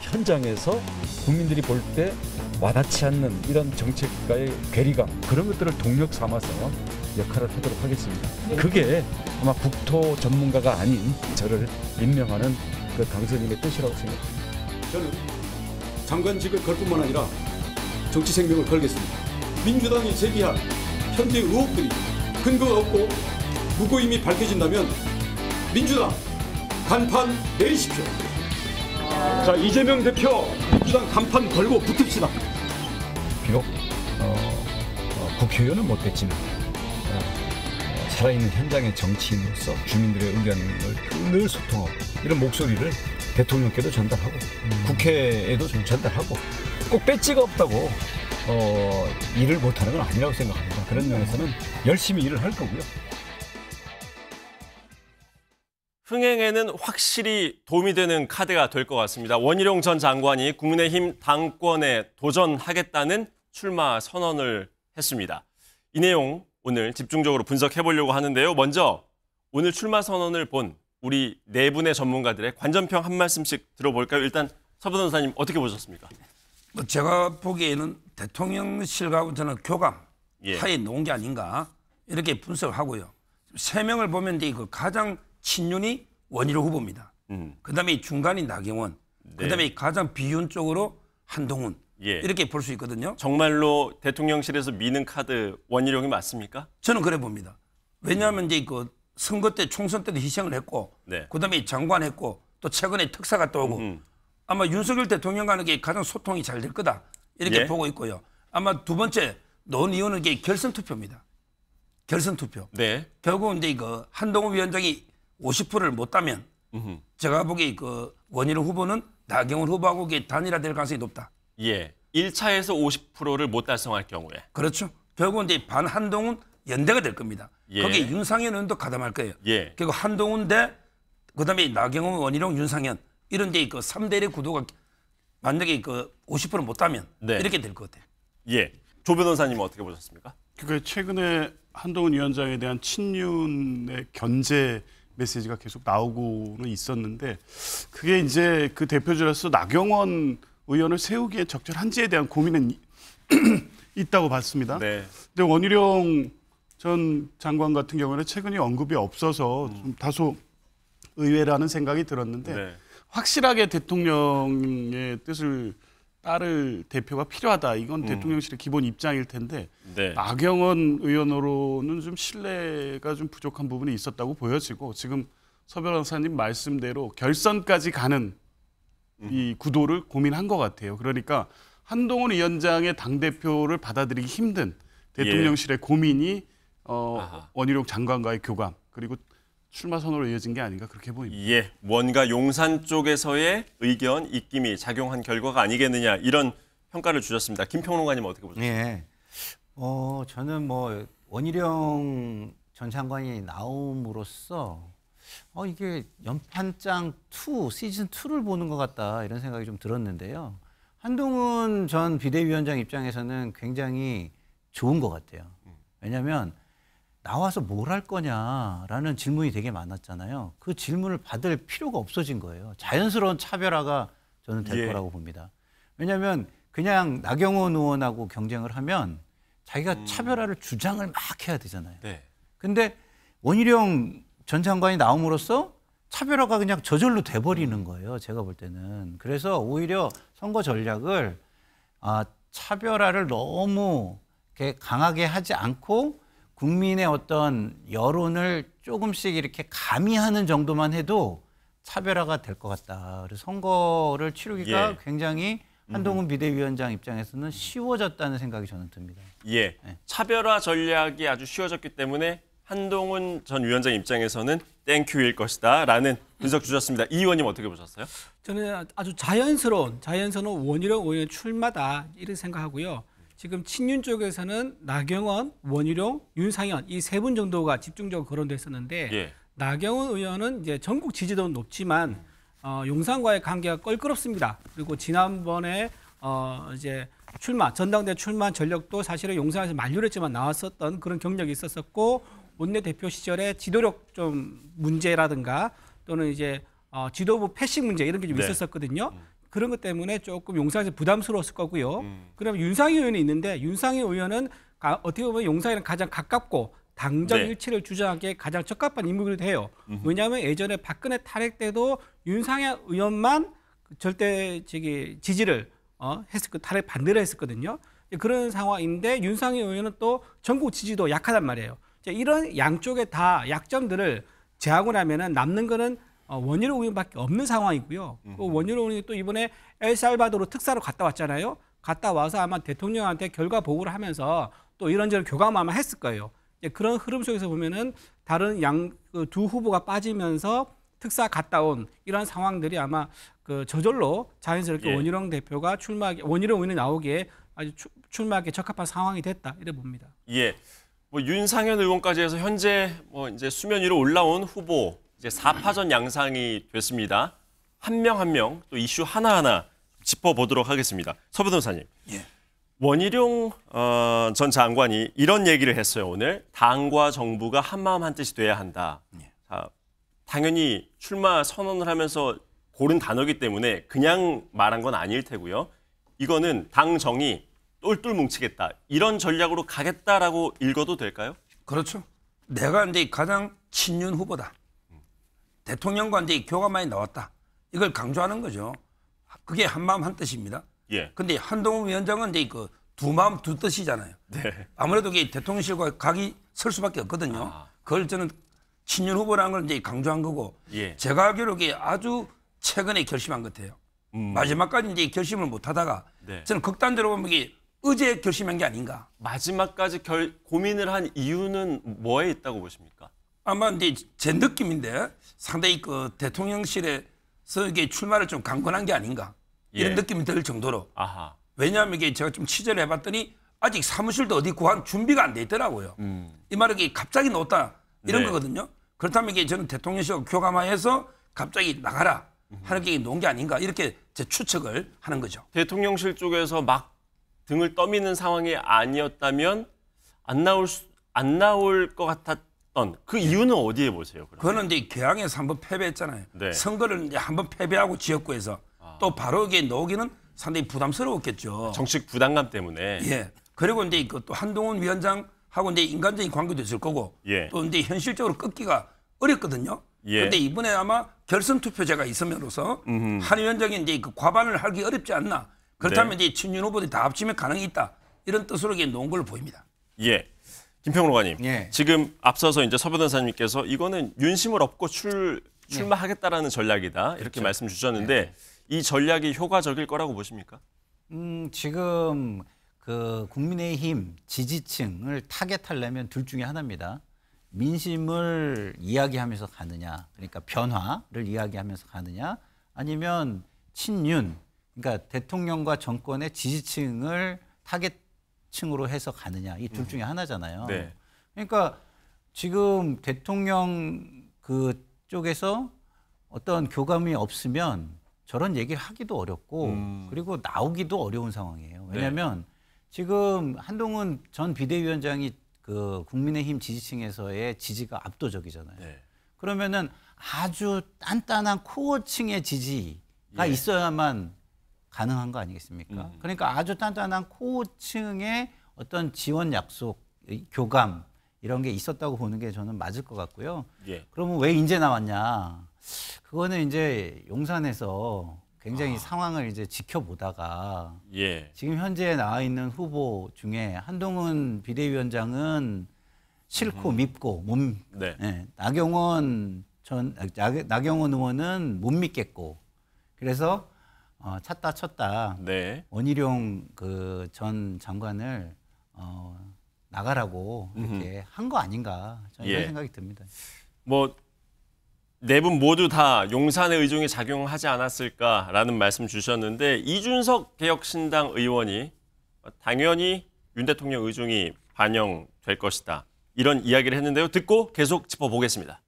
현장에서 국민들이 볼 때 와닿지 않는 이런 정책과의 괴리감 그런 것들을 동력 삼아서 역할을 하도록 하겠습니다. 네. 그게 아마 국토 전문가가 아닌 저를 임명하는 그당선인의 뜻이라고 생각합니다. 저는 장관직을 걸 뿐만 아니라 정치 생명을 걸겠습니다. 민주당이 제기한 현재 의혹들이 근거가 없고 무고임이 밝혀진다면 민주당 간판 내리십시오. 자 이재명 대표 민주당 간판 걸고 붙읍시다. 비록 어, 어, 국회의원은 못됐지만 어, 살아있는 현장의 정치인으로서 주민들의 의견을 늘 소통하고 이런 목소리를 대통령께도 전달하고 음. 국회에도 좀 전달하고 꼭 배지가 없다고 어, 일을 못하는 건 아니라고 생각합니다. 그런 면에서는 열심히 일을 할 거고요. 흥행에는 확실히 도움이 되는 카드가 될 것 같습니다. 원희룡 전 장관이 국민의힘 당권에 도전하겠다는 출마 선언을 했습니다. 이 내용 오늘 집중적으로 분석해 보려고 하는데요. 먼저 오늘 출마 선언을 본 우리 네 분의 전문가들의 관전평 한 말씀씩 들어볼까요? 일단 서부 전사님 어떻게 보셨습니까? 뭐 제가 보기에는 대통령실과 저는 교감 예. 하에 놓은 게 아닌가 이렇게 분석을 하고요. 세 명을 보면 그 가장 친윤이 원희룡 후보입니다. 음. 그다음에 중간이 나경원, 네. 그다음에 가장 비윤쪽으로 한동훈 예. 이렇게 볼 수 있거든요. 정말로 대통령실에서 미는 카드 원희룡이 맞습니까? 저는 그래 봅니다. 왜냐하면 음. 이제 그 선거 때 총선 때도 희생을 했고 네. 그다음에 장관했고 또 최근에 특사가 또 오고 음 아마 윤석열 대통령과는 게 가장 소통이 잘 될 거다 이렇게 예. 보고 있고요. 아마 두 번째 논 의원은 결선 투표입니다. 결선 투표. 네. 결국은 이제 그 한동훈 위원장이 50%를 못 따면 음흠. 제가 보기에 그 원희룡 후보는 나경원 후보하고 단일화될 가능성이 높다. 예. 1차에서 50%를 못 달성할 경우에. 그렇죠. 결국은 이제 반한동훈 연대가 될 겁니다. 예. 거기에 윤상현 의원도 가담할 거예요. 예. 결국 한동훈 대 그다음에 나경원, 원희룡, 윤상현 이런 데 그 3대 의 구도가 만약에 그 50%못 따면 네. 이렇게 될 것 같아요. 예. 조 변호사님 어떻게 보셨습니까? 그 최근에 한동훈 위원장에 대한 친윤의 견제 메시지가 계속 나오고는 있었는데 그게 이제 그 대표자로서 나경원 의원을 세우기에 적절한지에 대한 고민은 있다고 봤습니다. 네. 근데 원희룡 전 장관 같은 경우는 최근에 언급이 없어서 좀 음. 다소 의외라는 생각이 들었는데 네. 확실하게 대통령의 뜻을 딸을 대표가 필요하다. 이건 음. 대통령실의 기본 입장일 텐데 네. 나경원 의원으로는 좀 신뢰가 좀 부족한 부분이 있었다고 보여지고 지금 서 변호사님 말씀대로 결선까지 가는 이 음. 구도를 고민한 것 같아요. 그러니까 한동훈 위원장의 당 대표를 받아들이기 힘든 예. 대통령실의 예. 고민이 어, 원희룡 장관과의 교감 그리고 출마 선언으로 이어진 게 아닌가 그렇게 보입니다. 예, 뭔가 용산 쪽에서의 의견 입김이 작용한 결과가 아니겠느냐 이런 평가를 주셨습니다. 김평론가님 어떻게 보셨어요? 예, 어 저는 뭐 원희룡 전 장관이 나옴으로써 어 이게 연판장 2 시즌 2를 보는 것 같다 이런 생각이 좀 들었는데요. 한동훈 전 비대위원장 입장에서는 굉장히 좋은 것 같아요. 왜냐하면 나와서 뭘 할 거냐라는 질문이 되게 많았잖아요. 그 질문을 받을 필요가 없어진 거예요. 자연스러운 차별화가 저는 될 예. 거라고 봅니다. 왜냐하면 그냥 나경원 의원하고 경쟁을 하면 자기가 음. 차별화를 주장을 막 해야 되잖아요. 네. 근데 원희룡 전 장관이 나옴으로써 차별화가 그냥 저절로 돼버리는 음. 거예요. 제가 볼 때는. 그래서 오히려 선거 전략을 아, 차별화를 너무 강하게 하지 않고 국민의 어떤 여론을 조금씩 이렇게 가미하는 정도만 해도 차별화가 될 것 같다. 그래서 선거를 치르기가 예. 굉장히 한동훈 비대위원장 입장에서는 쉬워졌다는 생각이 저는 듭니다. 예. 네. 차별화 전략이 아주 쉬워졌기 때문에 한동훈 전 위원장 입장에서는 땡큐일 것이다 라는 분석 주셨습니다. 이 의원님 어떻게 보셨어요? 저는 아주 자연스러운, 자연스러운 원희룡 의원 출마다 이런 생각하고요. 지금 친윤 쪽에서는 나경원, 원희룡, 윤상현 이 세 분 정도가 집중적으로 거론됐었는데 예. 나경원 의원은 이제 전국 지지도는 높지만 어, 용산과의 관계가 껄끄럽습니다. 그리고 지난번에 어, 이제 출마 전당대 출마 전력도 사실은 용산에서 만류를 했지만 나왔었던 그런 경력이 있었었고 원내 대표 시절에 지도력 좀 문제라든가 또는 이제 어, 지도부 패식 문제 이런 게좀 네. 있었었거든요. 네. 그런 것 때문에 조금 용산에서 부담스러웠을 거고요. 음. 그다 윤상희 의원이 있는데 윤상희 의원은 가, 어떻게 보면 용산이랑 가장 가깝고 당정 네. 일치를 주장하기에 가장 적합한 인물이기요 음흠. 왜냐하면 예전에 박근혜 탄핵 때도 윤상희 의원만 절대 저기 지지를 어, 했을 거 그 탄핵 반대를 했었거든요. 그런 상황인데 윤상희 의원은 또 전국 지지도 약하단 말이에요. 이런 양쪽의 다 약점들을 제하고 나면은 남는 거는 어, 원유로 우유밖에 없는 상황이고요. 그 원유로 우유 또 이번에 엘살바도르 특사로 갔다 왔잖아요. 갔다 와서 아마 대통령한테 결과 보고를 하면서 또 이런저런 교감을 아마 했을 거예요. 그런 흐름 속에서 보면은 다른 양두 그 후보가 빠지면서 특사 갔다 온 이런 상황들이 아마 그 저절로 자연스럽게 예. 원희룡 대표가 출마하기 원희룡 의원이 나오기에 아주 추, 출마하기 적합한 상황이 됐다 이래 봅니다. 예. 뭐 윤상현 의원까지 해서 현재 뭐 이제 수면 위로 올라온 후보 이제 4파전 양상이 됐습니다. 한 명 한 명 또 이슈 하나하나 짚어보도록 하겠습니다. 서 변호사님. 예. 원희룡 어, 전 장관이 이런 얘기를 했어요. 오늘 당과 정부가 한마음 한뜻이 돼야 한다. 예. 자, 당연히 출마 선언을 하면서 고른 단어기 때문에 그냥 말한 건 아닐 테고요. 이거는 당 정이 똘똘 뭉치겠다. 이런 전략으로 가겠다라고 읽어도 될까요? 그렇죠. 내가 이제 가장 친윤 후보다. 대통령과들이교감 많이 나왔다. 이걸 강조하는 거죠. 그게 한마음 한뜻입니다. 예. 근데 한동훈 위원장은 이제 그 두 마음 두 뜻이잖아요. 네. 아무래도 이게 대통령실과 각이 설 수밖에 없거든요. 아. 그걸 저는 친윤 후보라는 걸 이제 강조한 거고 예. 제가 알기로 이게 아주 최근에 결심한 것 같아요. 음. 마지막까지 이제 결심을 못 하다가 네. 저는 극단적으로 보면 이게 어제 결심한 게 아닌가. 마지막까지 결, 고민을 한 이유는 뭐에 있다고 보십니까? 아마 이제 제 느낌인데 상당히 그 대통령실에서 이게 출마를 좀 강권한 게 아닌가 이런 예. 느낌이 들 정도로. 아하. 왜냐하면 이게 제가 좀 취재를 해봤더니 아직 사무실도 어디 구한 준비가 안 돼 있더라고요. 음. 이 말은 이게 갑자기 넣다 이런 네. 거거든요. 그렇다면 이게 저는 대통령실 교감하에서 갑자기 나가라 하는 게 놓은 게 아닌가 이렇게 제 추측을 하는 거죠. 대통령실 쪽에서 막 등을 떠미는 상황이 아니었다면 안 나올 수, 안 나올 것 같았. 그 네. 이유는 어디에 보세요? 그러면? 그거는 이제 개항에 한번 패배했잖아요. 네. 선거를 이제 한번 패배하고 지역구에서 아. 또 바로 이게 나오기는 상당히 부담스러웠겠죠. 정치 부담감 때문에. 예. 그리고 이제 그또 한동훈 위원장하고 이제 인간적인 관계도 있을 거고 예. 또 이제 현실적으로 끊기가 어렵거든요. 예. 그런데 예. 이번에 아마 결선 투표제가 있으면서 한 위원장이 이제 그 과반을 하기 어렵지 않나. 그렇다면 네. 이제 친윤 후보들이 다 합치면 가능이 있다. 이런 뜻으로 이게 놓은 걸로 보입니다. 예. 김평로가님, 예. 지금 앞서서 이제 서변호사님께서 이거는 윤심을 업고 출 네. 출마하겠다라는 전략이다 이렇게 그렇죠. 말씀 주셨는데 네. 이 전략이 효과적일 거라고 보십니까? 음, 지금 그 국민의힘 지지층을 타겟하려면 둘 중에 하나입니다. 민심을 이야기하면서 가느냐, 그러니까 변화를 이야기하면서 가느냐, 아니면 친윤, 그러니까 대통령과 정권의 지지층을 타겟 층으로 해서 가느냐 이둘 음. 중에 하나잖아요. 네. 그러니까 지금 대통령 그 쪽에서 어떤 교감이 없으면 저런 얘기를 하기도 어렵고 음. 그리고 나오기도 어려운 상황이에요. 왜냐하면 네. 지금 한동훈 전 비대위원장이 그 국민의힘 지지층에서의 지지가 압도적이잖아요. 네. 그러면은 아주 단단한 코어층의 지지가 예. 있어야만 가능한 거 아니겠습니까? 음. 그러니까 아주 단단한 코어층의 어떤 지원 약속, 교감 이런 게 있었다고 보는 게 저는 맞을 것 같고요. 예. 그러면 왜 이제 나왔냐? 그거는 이제 용산에서 굉장히 아. 상황을 이제 지켜보다가 예. 지금 현재 나와 있는 후보 중에 한동훈 비대위원장은 싫고 음. 밉고 못 네. 예. 나경원 전 나, 아, 나경원 의원은 못 믿겠고 그래서 어, 찾다 쳤다 네. 원희룡 그전 장관을 어, 나가라고 이렇게 한 거 아닌가 저는 예. 이런 생각이 듭니다. 뭐 네 분 모두 다 용산의 의중에 작용하지 않았을까라는 말씀 주셨는데 이준석 개혁신당 의원이 당연히 윤 대통령 의중이 반영될 것이다 이런 이야기를 했는데요. 듣고 계속 짚어보겠습니다.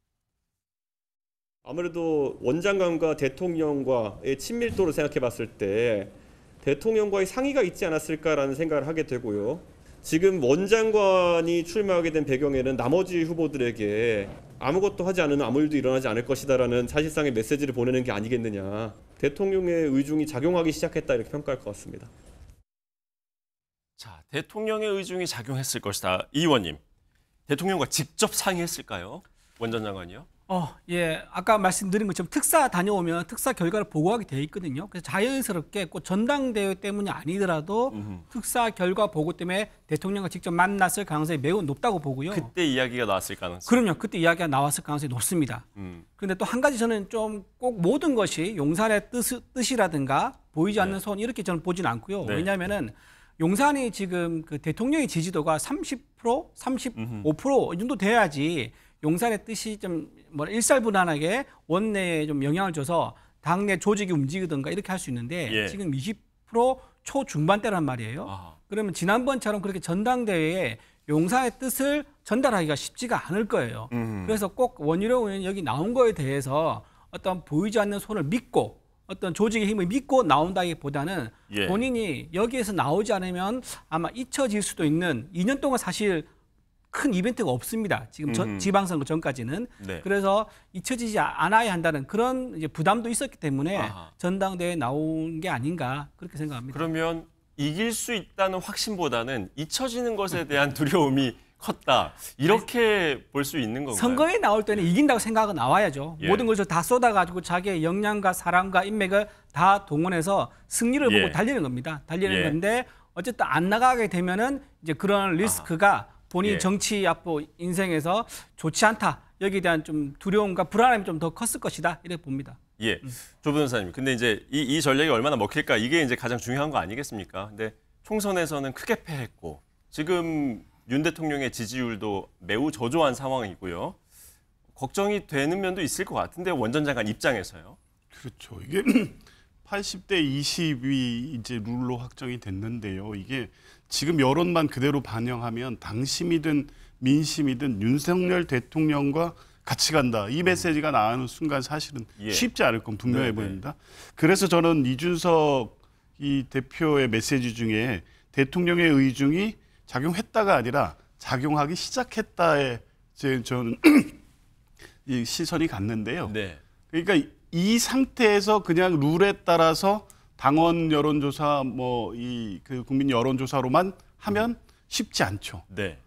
아무래도 원장관과 대통령과의 친밀도를 생각해 봤을 때 대통령과의 상의가 있지 않았을까라는 생각을 하게 되고요. 지금 원장관이 출마하게 된 배경에는 나머지 후보들에게 아무것도 하지 않으면 아무 일도 일어나지 않을 것이다라는 사실상의 메시지를 보내는 게 아니겠느냐. 대통령의 의중이 작용하기 시작했다 이렇게 평가할 것 같습니다. 자, 대통령의 의중이 작용했을 것이다. 이 의원님, 대통령과 직접 상의했을까요? 원전 장관이요? 어, 예. 아까 말씀드린 것처럼 특사 다녀오면 특사 결과를 보고하게 돼 있거든요. 그래서 자연스럽게 꼭 전당대회 때문이 아니더라도 음흠. 특사 결과 보고 때문에 대통령과 직접 만났을 가능성이 매우 높다고 보고요. 그때 이야기가 나왔을 가능성. 그럼요. 그때 이야기가 나왔을 가능성이 높습니다. 음. 그런데 또 한 가지 저는 좀 꼭 모든 것이 용산의 뜻, 뜻이라든가 보이지 않는 네. 손 이렇게 저는 보진 않고요. 네. 왜냐하면은 용산이 지금 그 대통령의 지지도가 30% 35%이 정도 돼야지 용산의 뜻이 좀 뭐일살분한하게 원내에 좀 영향을 줘서 당내 조직이 움직이든가 이렇게 할 수 있는데 예. 지금 20% 초중반대란 말이에요. 아하. 그러면 지난번처럼 그렇게 전당대회에 용사의 뜻을 전달하기가 쉽지가 않을 거예요. 음. 그래서 꼭 원희룡 의원이 여기 나온 거에 대해서 어떤 보이지 않는 손을 믿고 어떤 조직의 힘을 믿고 나온다기보다는 예. 본인이 여기에서 나오지 않으면 아마 잊혀질 수도 있는 2년 동안 사실 큰 이벤트가 없습니다. 지금 전, 음. 지방선거 전까지는 네. 그래서 잊혀지지 않아야 한다는 그런 부담도 있었기 때문에 아하. 전당대회 에 나온 게 아닌가 그렇게 생각합니다. 그러면 이길 수 있다는 확신보다는 잊혀지는 것에 대한 두려움이 컸다 이렇게 볼 수 있는 건가요? 선거에 나올 때는 예. 이긴다고 생각은 나와야죠. 예. 모든 것을 다 쏟아가지고 자기의 역량과 사람과 인맥을 다 동원해서 승리를 예. 보고 달리는 겁니다. 달리는 예. 건데 어쨌든 안 나가게 되면은 이제 그런 리스크가 아하. 본인 예. 정치 앞으로 인생에서 좋지 않다. 여기에 대한 좀 두려움과 불안함이 좀 더 컸을 것이다. 이렇게 봅니다. 예. 음. 조 변호사님. 근데 이제 이, 이 전략이 얼마나 먹힐까 이게 이제 가장 중요한 거 아니겠습니까? 근데 총선에서는 크게 패했고 지금 윤 대통령의 지지율도 매우 저조한 상황이고요. 걱정이 되는 면도 있을 것 같은데 원전 장관 입장에서요. 그렇죠. 이게 80대 20이 이제 룰로 확정이 됐는데요. 이게 지금 여론만 그대로 반영하면 당심이든 민심이든 윤석열 대통령과 같이 간다. 이 음. 메시지가 나가는 순간 사실은 예. 쉽지 않을 건 분명해 네네. 네. 보입니다. 그래서 저는 이준석 이 대표의 메시지 중에 대통령의 의중이 작용했다가 아니라 작용하기 시작했다에 저는 이 시선이 갔는데요. 네. 그러니까 이 상태에서 그냥 룰에 따라서 당원 여론조사 뭐 이 그 국민 여론조사로만 하면 쉽지 않죠. 네.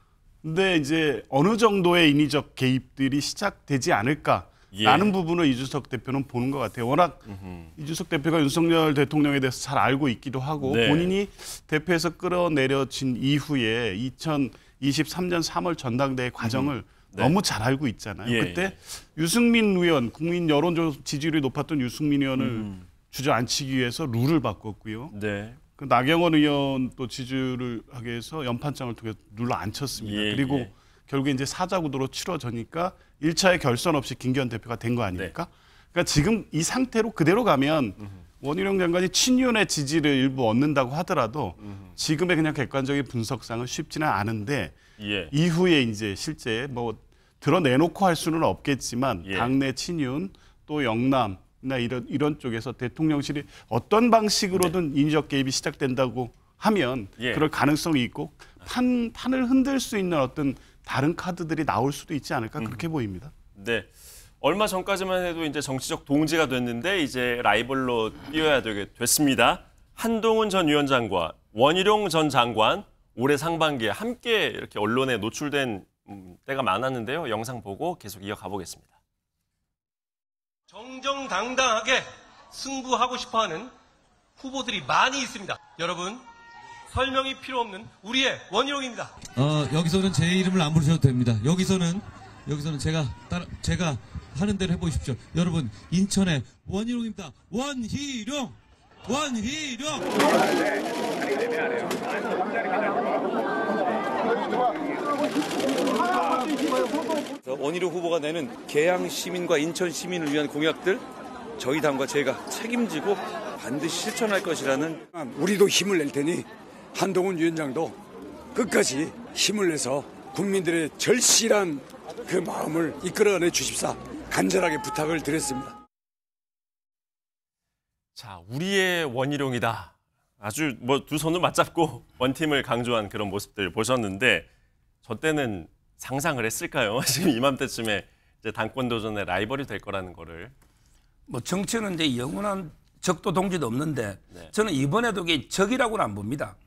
근데 이제 어느 정도의 인위적 개입들이 시작되지 않을까. 라는 예. 부분을 이준석 대표는 보는 것 같아요. 워낙 으흠. 이준석 대표가 윤석열 대통령에 대해서 잘 알고 있기도 하고 네. 본인이 대표에서 끌어내려진 이후에 2023년 3월 전당대회 과정을 음. 네. 너무 잘 알고 있잖아요. 예. 그때 예. 유승민 의원 국민 여론조 지지율이 높았던 유승민 의원을 음. 주저앉히기 위해서 룰을 바꿨고요. 네. 그 나경원 의원 또 지지를 하기 해서 연판장을 통해 룰을 안 쳤습니다. 예, 그리고 예. 결국 이제 사자 구도로 치러져니까 1차에 결선 없이 김기현 대표가 된 거 아닙니까? 네. 그러니까 지금 이 상태로 그대로 가면 음흠. 원희룡 장관이 친윤의 지지를 일부 얻는다고 하더라도 음흠. 지금의 그냥 객관적인 분석상은 쉽지는 않은데 예. 이후에 이제 실제 뭐 드러내놓고 할 수는 없겠지만 예. 당내 친윤 또 영남 나 이런 이런 쪽에서 대통령실이 어떤 방식으로든 네. 인적 개입이 시작된다고 하면 예. 그럴 가능성이 있고 판 판을 흔들 수 있는 어떤 다른 카드들이 나올 수도 있지 않을까 음. 그렇게 음. 보입니다. 네. 얼마 전까지만 해도 이제 정치적 동지가 됐는데 이제 라이벌로 뛰어야 되게 됐습니다. 한동훈 전 위원장과 원희룡 전 장관 올해 상반기에 함께 이렇게 언론에 노출된 음, 때가 많았는데요. 영상 보고 계속 이어가 보겠습니다. 정정당당하게 승부하고 싶어하는 후보들이 많이 있습니다. 여러분 설명이 필요 없는 우리의 원희룡입니다. 어, 여기서는 제 이름을 안 부르셔도 됩니다. 여기서는 여기서는 제가 따라, 제가 하는 대로 해보십시오. 여러분 인천의 원희룡입니다. 원희룡 원희룡. 원희룡 후보가 내는 개항 시민과 인천 시민을 위한 공약들 저희 당과 제가 책임지고 반드시 실천할 것이라는 우리도 힘을 낼 테니 한동훈 위원장도 끝까지 힘을 내서 국민들의 절실한 그 마음을 이끌어내 주십사 간절하게 부탁을 드렸습니다. 자, 우리의 원희룡이다. 아주 뭐 두 손을 맞잡고 원팀을 강조한 그런 모습들 보셨는데 저 때는 상상을 했을까요? 지금 이맘때쯤에 이제 당권 도전의 라이벌이 될 거라는 거를. 뭐 정치는 이제 영원한 적도 동지도 없는데 네. 저는 이번에도 이게 적이라고는 안 봅니다.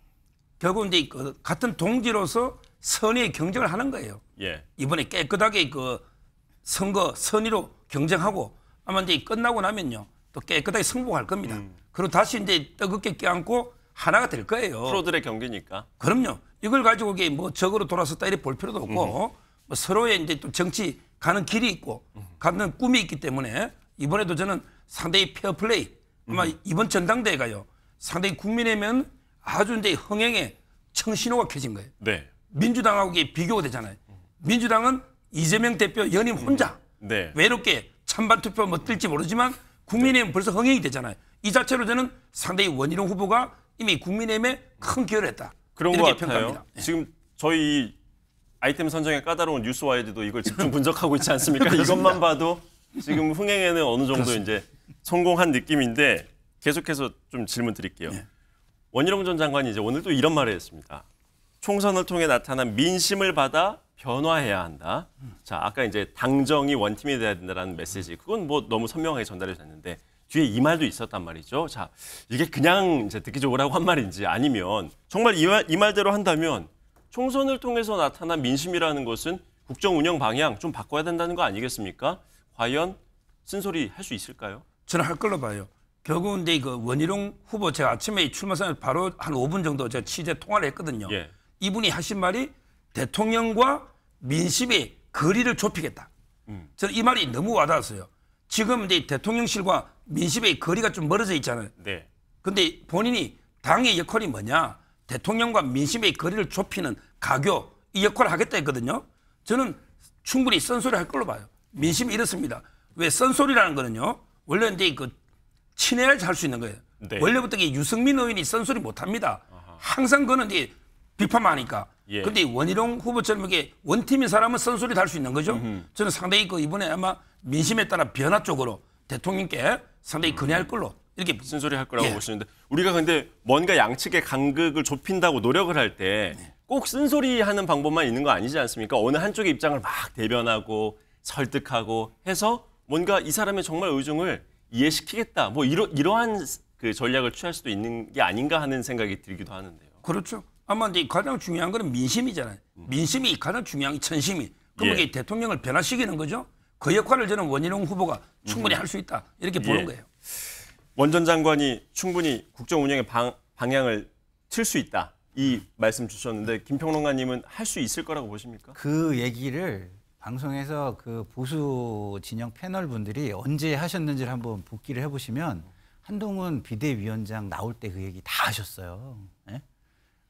결국 이제 그 같은 동지로서 선의 경쟁을 하는 거예요. 예. 이번에 깨끗하게 그 선거 선의로 경쟁하고 아마 이제 끝나고 나면요 또 깨끗하게 승복할 겁니다. 음. 그리고 다시 이제 뜨겁게 껴안고 하나가 될 거예요. 프로들의 경기니까. 그럼요. 이걸 가지고 이게 뭐 적으로 돌아섰다 이래볼 필요도 없고 뭐 서로의 이제 또 정치 가는 길이 있고 가는 꿈이 있기 때문에 이번에도 저는 상당히 페어플레이 아마 음. 이번 전당대회가요 상당히 국민의면 아주 이제 흥행에 청신호가 켜진 거예요. 네. 민주당하고 이게 비교가 되잖아요. 음. 민주당은 이재명 대표 연임 혼자 음. 네. 외롭게 찬반 투표 못 뭐 뛸지 모르지만 국민의힘 벌써 흥행이 되잖아요. 이 자체로 저는 상당히 원희룡 후보가 이미 국민의힘에 큰 기여를 했다. 그런 것 같아요. 평가합니다. 예. 지금 저희 아이템 선정에 까다로운 뉴스와이드도 이걸 집중 분석하고 있지 않습니까? 이것만 봐도 지금 흥행에는 어느 정도 이제 성공한 느낌인데 계속해서 좀 질문 드릴게요. 네. 원희룡 전 장관이 이제 오늘 또 이런 말을 했습니다. 총선을 통해 나타난 민심을 받아 변화해야 한다. 자, 아까 이제 당정이 원팀이 돼야 된다라는 메시지. 그건 뭐 너무 선명하게 전달이 됐는데 뒤에 이 말도 있었단 말이죠. 자, 이게 그냥 이제 듣기 좋으라고 한 말인지 아니면 정말 이, 말, 이 말대로 한다면 총선을 통해서 나타난 민심이라는 것은 국정 운영 방향 좀 바꿔야 된다는 거 아니겠습니까? 과연 쓴소리 할 수 있을까요? 저는 할 걸로 봐요. 결국은 근데 이거 원희룡 후보 제가 아침에 출마선을 바로 한 5분 정도 제가 취재 통화를 했거든요. 예. 이분이 하신 말이 대통령과 민심의 거리를 좁히겠다. 음. 저는 이 말이 너무 와닿았어요. 지금 이제 대통령실과 민심의 거리가 좀 멀어져 있잖아요. 네. 근데 본인이 당의 역할이 뭐냐? 대통령과 민심의 거리를 좁히는 가교 이 역할을 하겠다 했거든요. 저는 충분히 쓴소리 할 걸로 봐요. 민심이 이렇습니다. 왜 쓴소리라는 거는요. 원래 이제 그 친해야지 할수 있는 거예요. 네. 원래부터 유승민 의원이 쓴소리 못 합니다. 항상 그는 이제 비판하니까. 그런데 예. 원희룡 후보처럼 이게 원팀인 사람은 쓴소리 할수 있는 거죠. 음흠. 저는 상당히 그 이번에 아마 민심에 따라 변화 쪽으로 대통령께 상당히 근해할 걸로 이렇게 무슨 소리 할 거라고 예. 보시는데 우리가 근데 뭔가 양측의 간극을 좁힌다고 노력을 할 때꼭 네. 쓴소리 하는 방법만 있는 거 아니지 않습니까? 어느 한쪽의 입장을 막 대변하고 설득하고 해서 뭔가 이 사람의 정말 의중을 이해시키겠다. 뭐 이러, 이러한 그 전략을 취할 수도 있는 게 아닌가 하는 생각이 들기도 하는데요. 그렇죠. 아마 이제 가장 중요한 거는 민심이잖아요. 민심이 가장 중요한 게 천심이. 그럼 예. 게 대통령을 변화시키는 거죠. 그 역할을 저는 원희룡 후보가 충분히 음. 할수 있다 이렇게 보는 예. 거예요. 원전 장관이 충분히 국정 운영의 방, 방향을 틀 수 있다 이 말씀 주셨는데 김평론가님은 할 수 있을 거라고 보십니까? 그 얘기를 방송에서 그 보수 진영 패널 분들이 언제 하셨는지를 한번 복기를 해보시면 한동훈 비대위원장 나올 때 그 얘기 다 하셨어요. 네?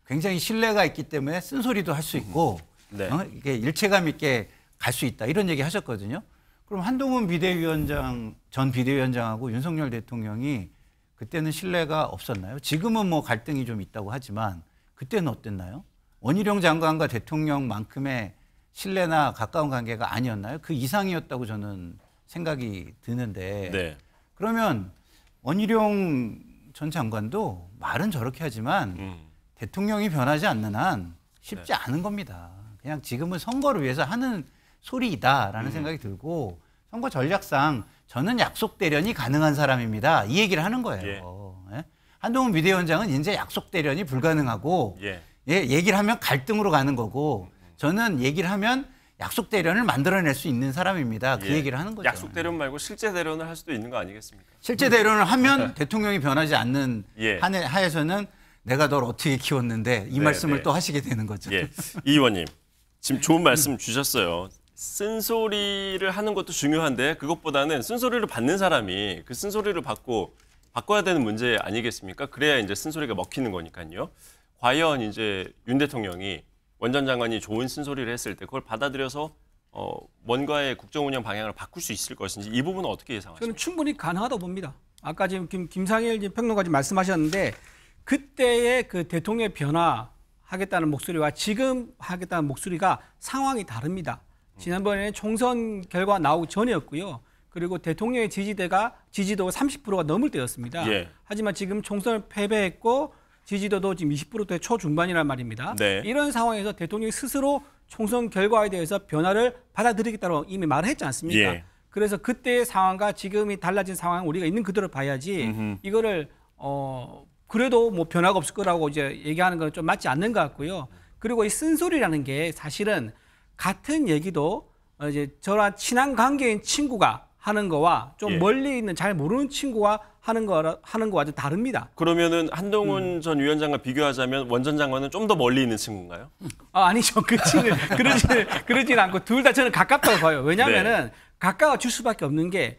굉장히 신뢰가 있기 때문에 쓴소리도 할 수 있고 음. 네. 어? 이게 일체감 있게 갈 수 있다 이런 얘기 하셨거든요. 그럼 한동훈 비대위원장 전 비대위원장하고 윤석열 대통령이 그때는 신뢰가 없었나요? 지금은 뭐 갈등이 좀 있다고 하지만 그때는 어땠나요? 원희룡 장관과 대통령만큼의 신뢰나 가까운 관계가 아니었나요? 그 이상이었다고 저는 생각이 드는데 네. 그러면 원희룡 전 장관도 말은 저렇게 하지만 음. 대통령이 변하지 않는 한 쉽지 네. 않은 겁니다. 그냥 지금은 선거를 위해서 하는 소리이다라는 음. 생각이 들고 선거 전략상 저는 약속 대련이 가능한 사람입니다. 이 얘기를 하는 거예요. 예. 예. 한동훈 비대위원장은 이제 약속 대련이 불가능하고 예. 예, 얘기를 하면 갈등으로 가는 거고 저는 얘기를 하면 약속 대련을 만들어낼 수 있는 사람입니다. 그 예. 얘기를 하는 거죠. 약속 대련 말고 실제 대련을 할 수도 있는 거 아니겠습니까? 실제 대련을 하면 대통령이 변하지 않는 예. 한해 하에서는 내가 널 어떻게 키웠는데 이 네, 말씀을 네. 또 하시게 되는 거죠. 예. 이 의원님 지금 좋은 말씀 주셨어요. 쓴소리를 하는 것도 중요한데 그것보다는 쓴소리를 받는 사람이 그 쓴소리를 받고 바꿔야 되는 문제 아니겠습니까? 그래야 이제 쓴소리가 먹히는 거니까요. 과연 이제 윤 대통령이 원전 장관이 좋은 쓴소리를 했을 때 그걸 받아들여서 어, 뭔가의 국정 운영 방향을 바꿀 수 있을 것인지 이 부분은 어떻게 예상하십니까? 저는 충분히 가능하다고 봅니다. 아까 지금 김, 김상일 평론가님 말씀하셨는데 그때의 그 대통령의 변화하겠다는 목소리와 지금 하겠다는 목소리가 상황이 다릅니다. 지난번에 총선 결과 나오기 전이었고요. 그리고 대통령의 지지대가 지지도가 30%가 넘을 때였습니다. 예. 하지만 지금 총선을 패배했고 지지도도 지금 20%대 초중반이란 말입니다. 네. 이런 상황에서 대통령이 스스로 총선 결과에 대해서 변화를 받아들이겠다고 이미 말을 했지 않습니까? 예. 그래서 그때의 상황과 지금이 달라진 상황 우리가 있는 그대로 봐야지 음흠. 이거를 어 그래도 뭐 변화가 없을 거라고 이제 얘기하는 건 좀 맞지 않는 것 같고요. 그리고 이 쓴소리라는 게 사실은 같은 얘기도 어, 이제 저와 친한 관계인 친구가 하는 거와 좀 예. 멀리 있는 잘 모르는 친구가 하는 거 하는 거와 좀 다릅니다. 그러면은 한동훈 음. 전 위원장과 비교하자면 원 전 장관은 좀 더 멀리 있는 친구인가요? 아, 아니죠. 그치는 그러진 그러진 않고 둘 다 저는 가깝다고 봐요. 왜냐면은 네. 가까워질 수밖에 없는 게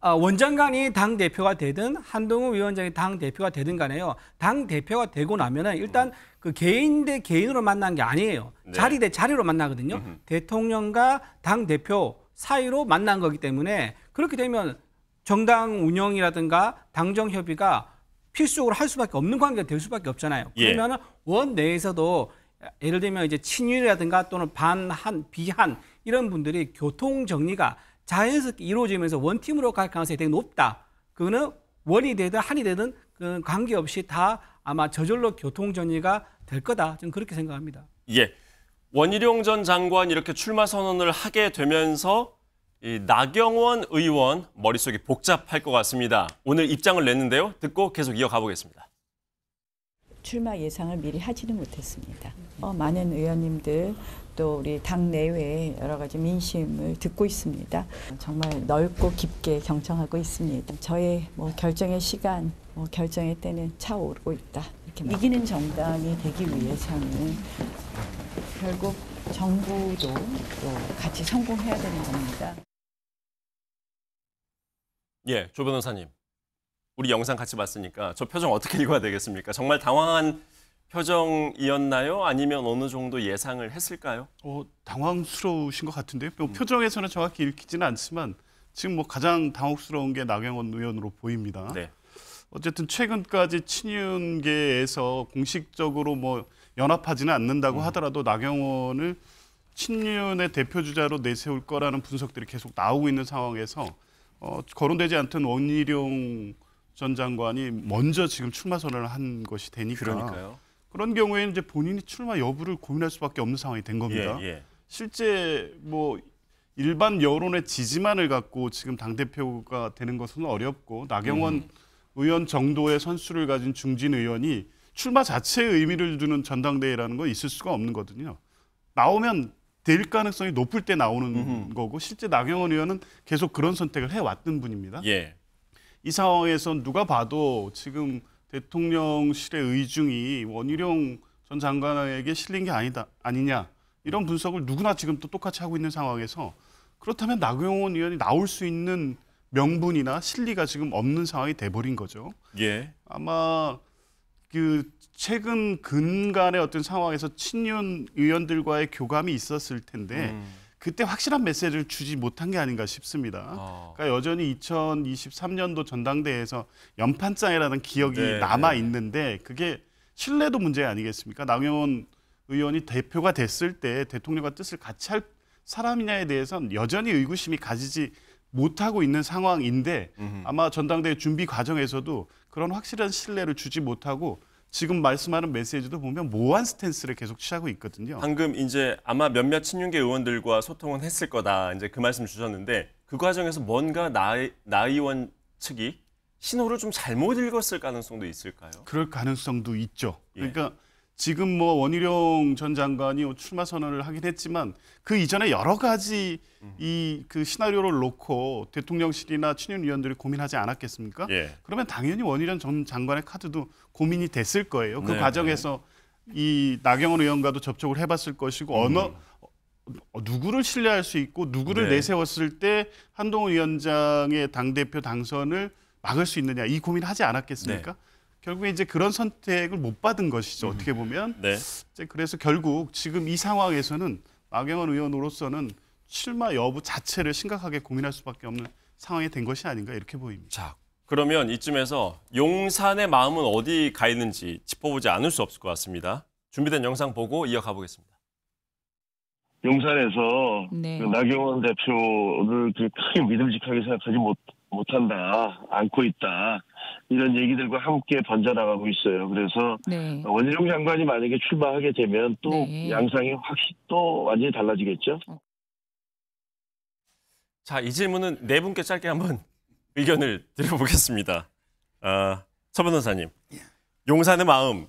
아, 원장관이 당 대표가 되든 한동훈 위원장이 당 대표가 되든 간에요. 당 대표가 되고 나면은 일단 음. 그 개인 대 개인으로 만나는 게 아니에요. 네. 자리 대 자리로 만나거든요. 음흠. 대통령과 당 대표 사이로 만난 거기 때문에 그렇게 되면 정당 운영이라든가 당정 협의가 필수적으로 할 수밖에 없는 관계가 될 수밖에 없잖아요. 예. 그러면은 원 내에서도 예를 들면 이제 친일이라든가 또는 반한 비한 이런 분들이 교통 정리가 자연스럽게 이루어지면서 원팀으로 갈 가능성이 되게 높다. 그거는 원이 되든 한이 되든 그 관계없이 다 아마 저절로 교통 정리가 될 거다. 저는 그렇게 생각합니다. 예. 원희룡 전 장관 이렇게 출마 선언을 하게 되면서 이 나경원 의원 머릿속이 복잡할 것 같습니다. 오늘 입장을 냈는데요. 듣고 계속 이어가 보겠습니다. 출마 예상을 미리 하지는 못했습니다. 어, 많은 의원님들 또 우리 당 내외의 여러 가지 민심을 듣고 있습니다. 정말 넓고 깊게 경청하고 있습니다. 저의 뭐 결정의 시간 어, 결정의 때는 차오르고 있다. 이렇게 이기는 정당이 되기 위해서는 결국 정부도 같이 성공해야 되는 겁니다. 예, 조 변호사님. 우리 영상 같이 봤으니까 저 표정 어떻게 읽어야 되겠습니까? 정말 당황한 표정이었나요? 아니면 어느 정도 예상을 했을까요? 어, 당황스러우신 것 같은데요. 뭐 음. 표정에서는 정확히 읽히지는 않지만 지금 뭐 가장 당혹스러운 게 나경원 의원으로 보입니다. 네. 어쨌든 최근까지 친윤계에서 공식적으로 뭐 연합하지는 않는다고 음. 하더라도 나경원을 친윤의 대표 주자로 내세울 거라는 분석들이 계속 나오고 있는 상황에서 어, 거론되지 않던 원희룡 전 장관이 먼저 지금 출마 선언을 한 것이 되니까 그러니까요. 그런 경우에 이제 본인이 출마 여부를 고민할 수밖에 없는 상황이 된 겁니다. 예, 예. 실제 뭐 일반 여론의 지지만을 갖고 지금 당 대표가 되는 것은 어렵고 나경원 음. 의원 정도의 선수를 가진 중진 의원이 출마 자체의 의미를 두는 전당대회라는 건 있을 수가 없는 거거든요. 나오면 될 가능성이 높을 때 나오는 음흠. 거고 실제 나경원 의원은 계속 그런 선택을 해왔던 분입니다. 예. 이 상황에서 누가 봐도 지금 대통령실의 의중이 원희룡 전 장관에게 실린 게 아니다 아니냐 이런 분석을 누구나 지금 또 똑같이 하고 있는 상황에서 그렇다면 나경원 의원이 나올 수 있는 명분이나 실리가 지금 없는 상황이 돼버린 거죠. 예. 아마 그 최근 근간의 어떤 상황에서 친윤 의원들과의 교감이 있었을 텐데 음. 그때 확실한 메시지를 주지 못한 게 아닌가 싶습니다. 어. 그러니까 여전히 2023년도 전당대회에서 연판장이라는 기억이 네, 남아 네. 있는데 그게 신뢰도 문제 아니겠습니까? 남영원 의원이 대표가 됐을 때 대통령과 뜻을 같이 할 사람이냐에 대해서는 여전히 의구심이 가지지 못하고 있는 상황인데 음흠. 아마 전당대회 준비 과정에서도 그런 확실한 신뢰를 주지 못하고 지금 말씀하는 메시지도 보면 모호한 스탠스를 계속 취하고 있거든요. 방금 이제 아마 몇몇 친윤계 의원들과 소통은 했을 거다 이제 그 말씀 주셨는데 그 과정에서 뭔가 나, 나 의원 측이 신호를 좀 잘못 읽었을 가능성도 있을까요? 그럴 가능성도 있죠. 예. 그러니까 예. 지금 뭐 원희룡 전 장관이 출마 선언을 하긴 했지만 그 이전에 여러 가지 음. 이그 시나리오를 놓고 대통령실이나 친윤위원들이 고민하지 않았겠습니까? 예. 그러면 당연히 원희룡 전 장관의 카드도 고민이 됐을 거예요. 그 네, 네. 과정에서 네. 이 나경원 의원과도 접촉을 해봤을 것이고 음. 어느 어, 누구를 신뢰할 수 있고 누구를 네. 내세웠을 때 한동훈 위원장의 당 대표 당선을 막을 수 있느냐 이 고민하지 않았겠습니까? 네. 결국에 이제 그런 선택을 못 받은 것이죠. 음. 어떻게 보면 네. 이제 그래서 결국 지금 이 상황에서는 마경원 의원으로서는 출마 여부 자체를 심각하게 고민할 수밖에 없는 상황이 된 것이 아닌가 이렇게 보입니다. 자, 그러면 이쯤에서 용산의 마음은 어디 가 있는지 짚어보지 않을 수 없을 것 같습니다. 준비된 영상 보고 이어가 보겠습니다. 용산에서 네. 그 나경원 대표를 크게 믿음직하게 생각하지 못, 못한다, 안고 있다. 이런 얘기들과 함께 번져나가고 있어요. 그래서 네. 원희룡 장관이 만약에 출마하게 되면 또 네. 양상이 확실히 또 완전히 달라지겠죠. 어. 자, 이 질문은 네 분께 짧게 한번 의견을 드려보겠습니다. 아, 서 변호사님, 용산의 마음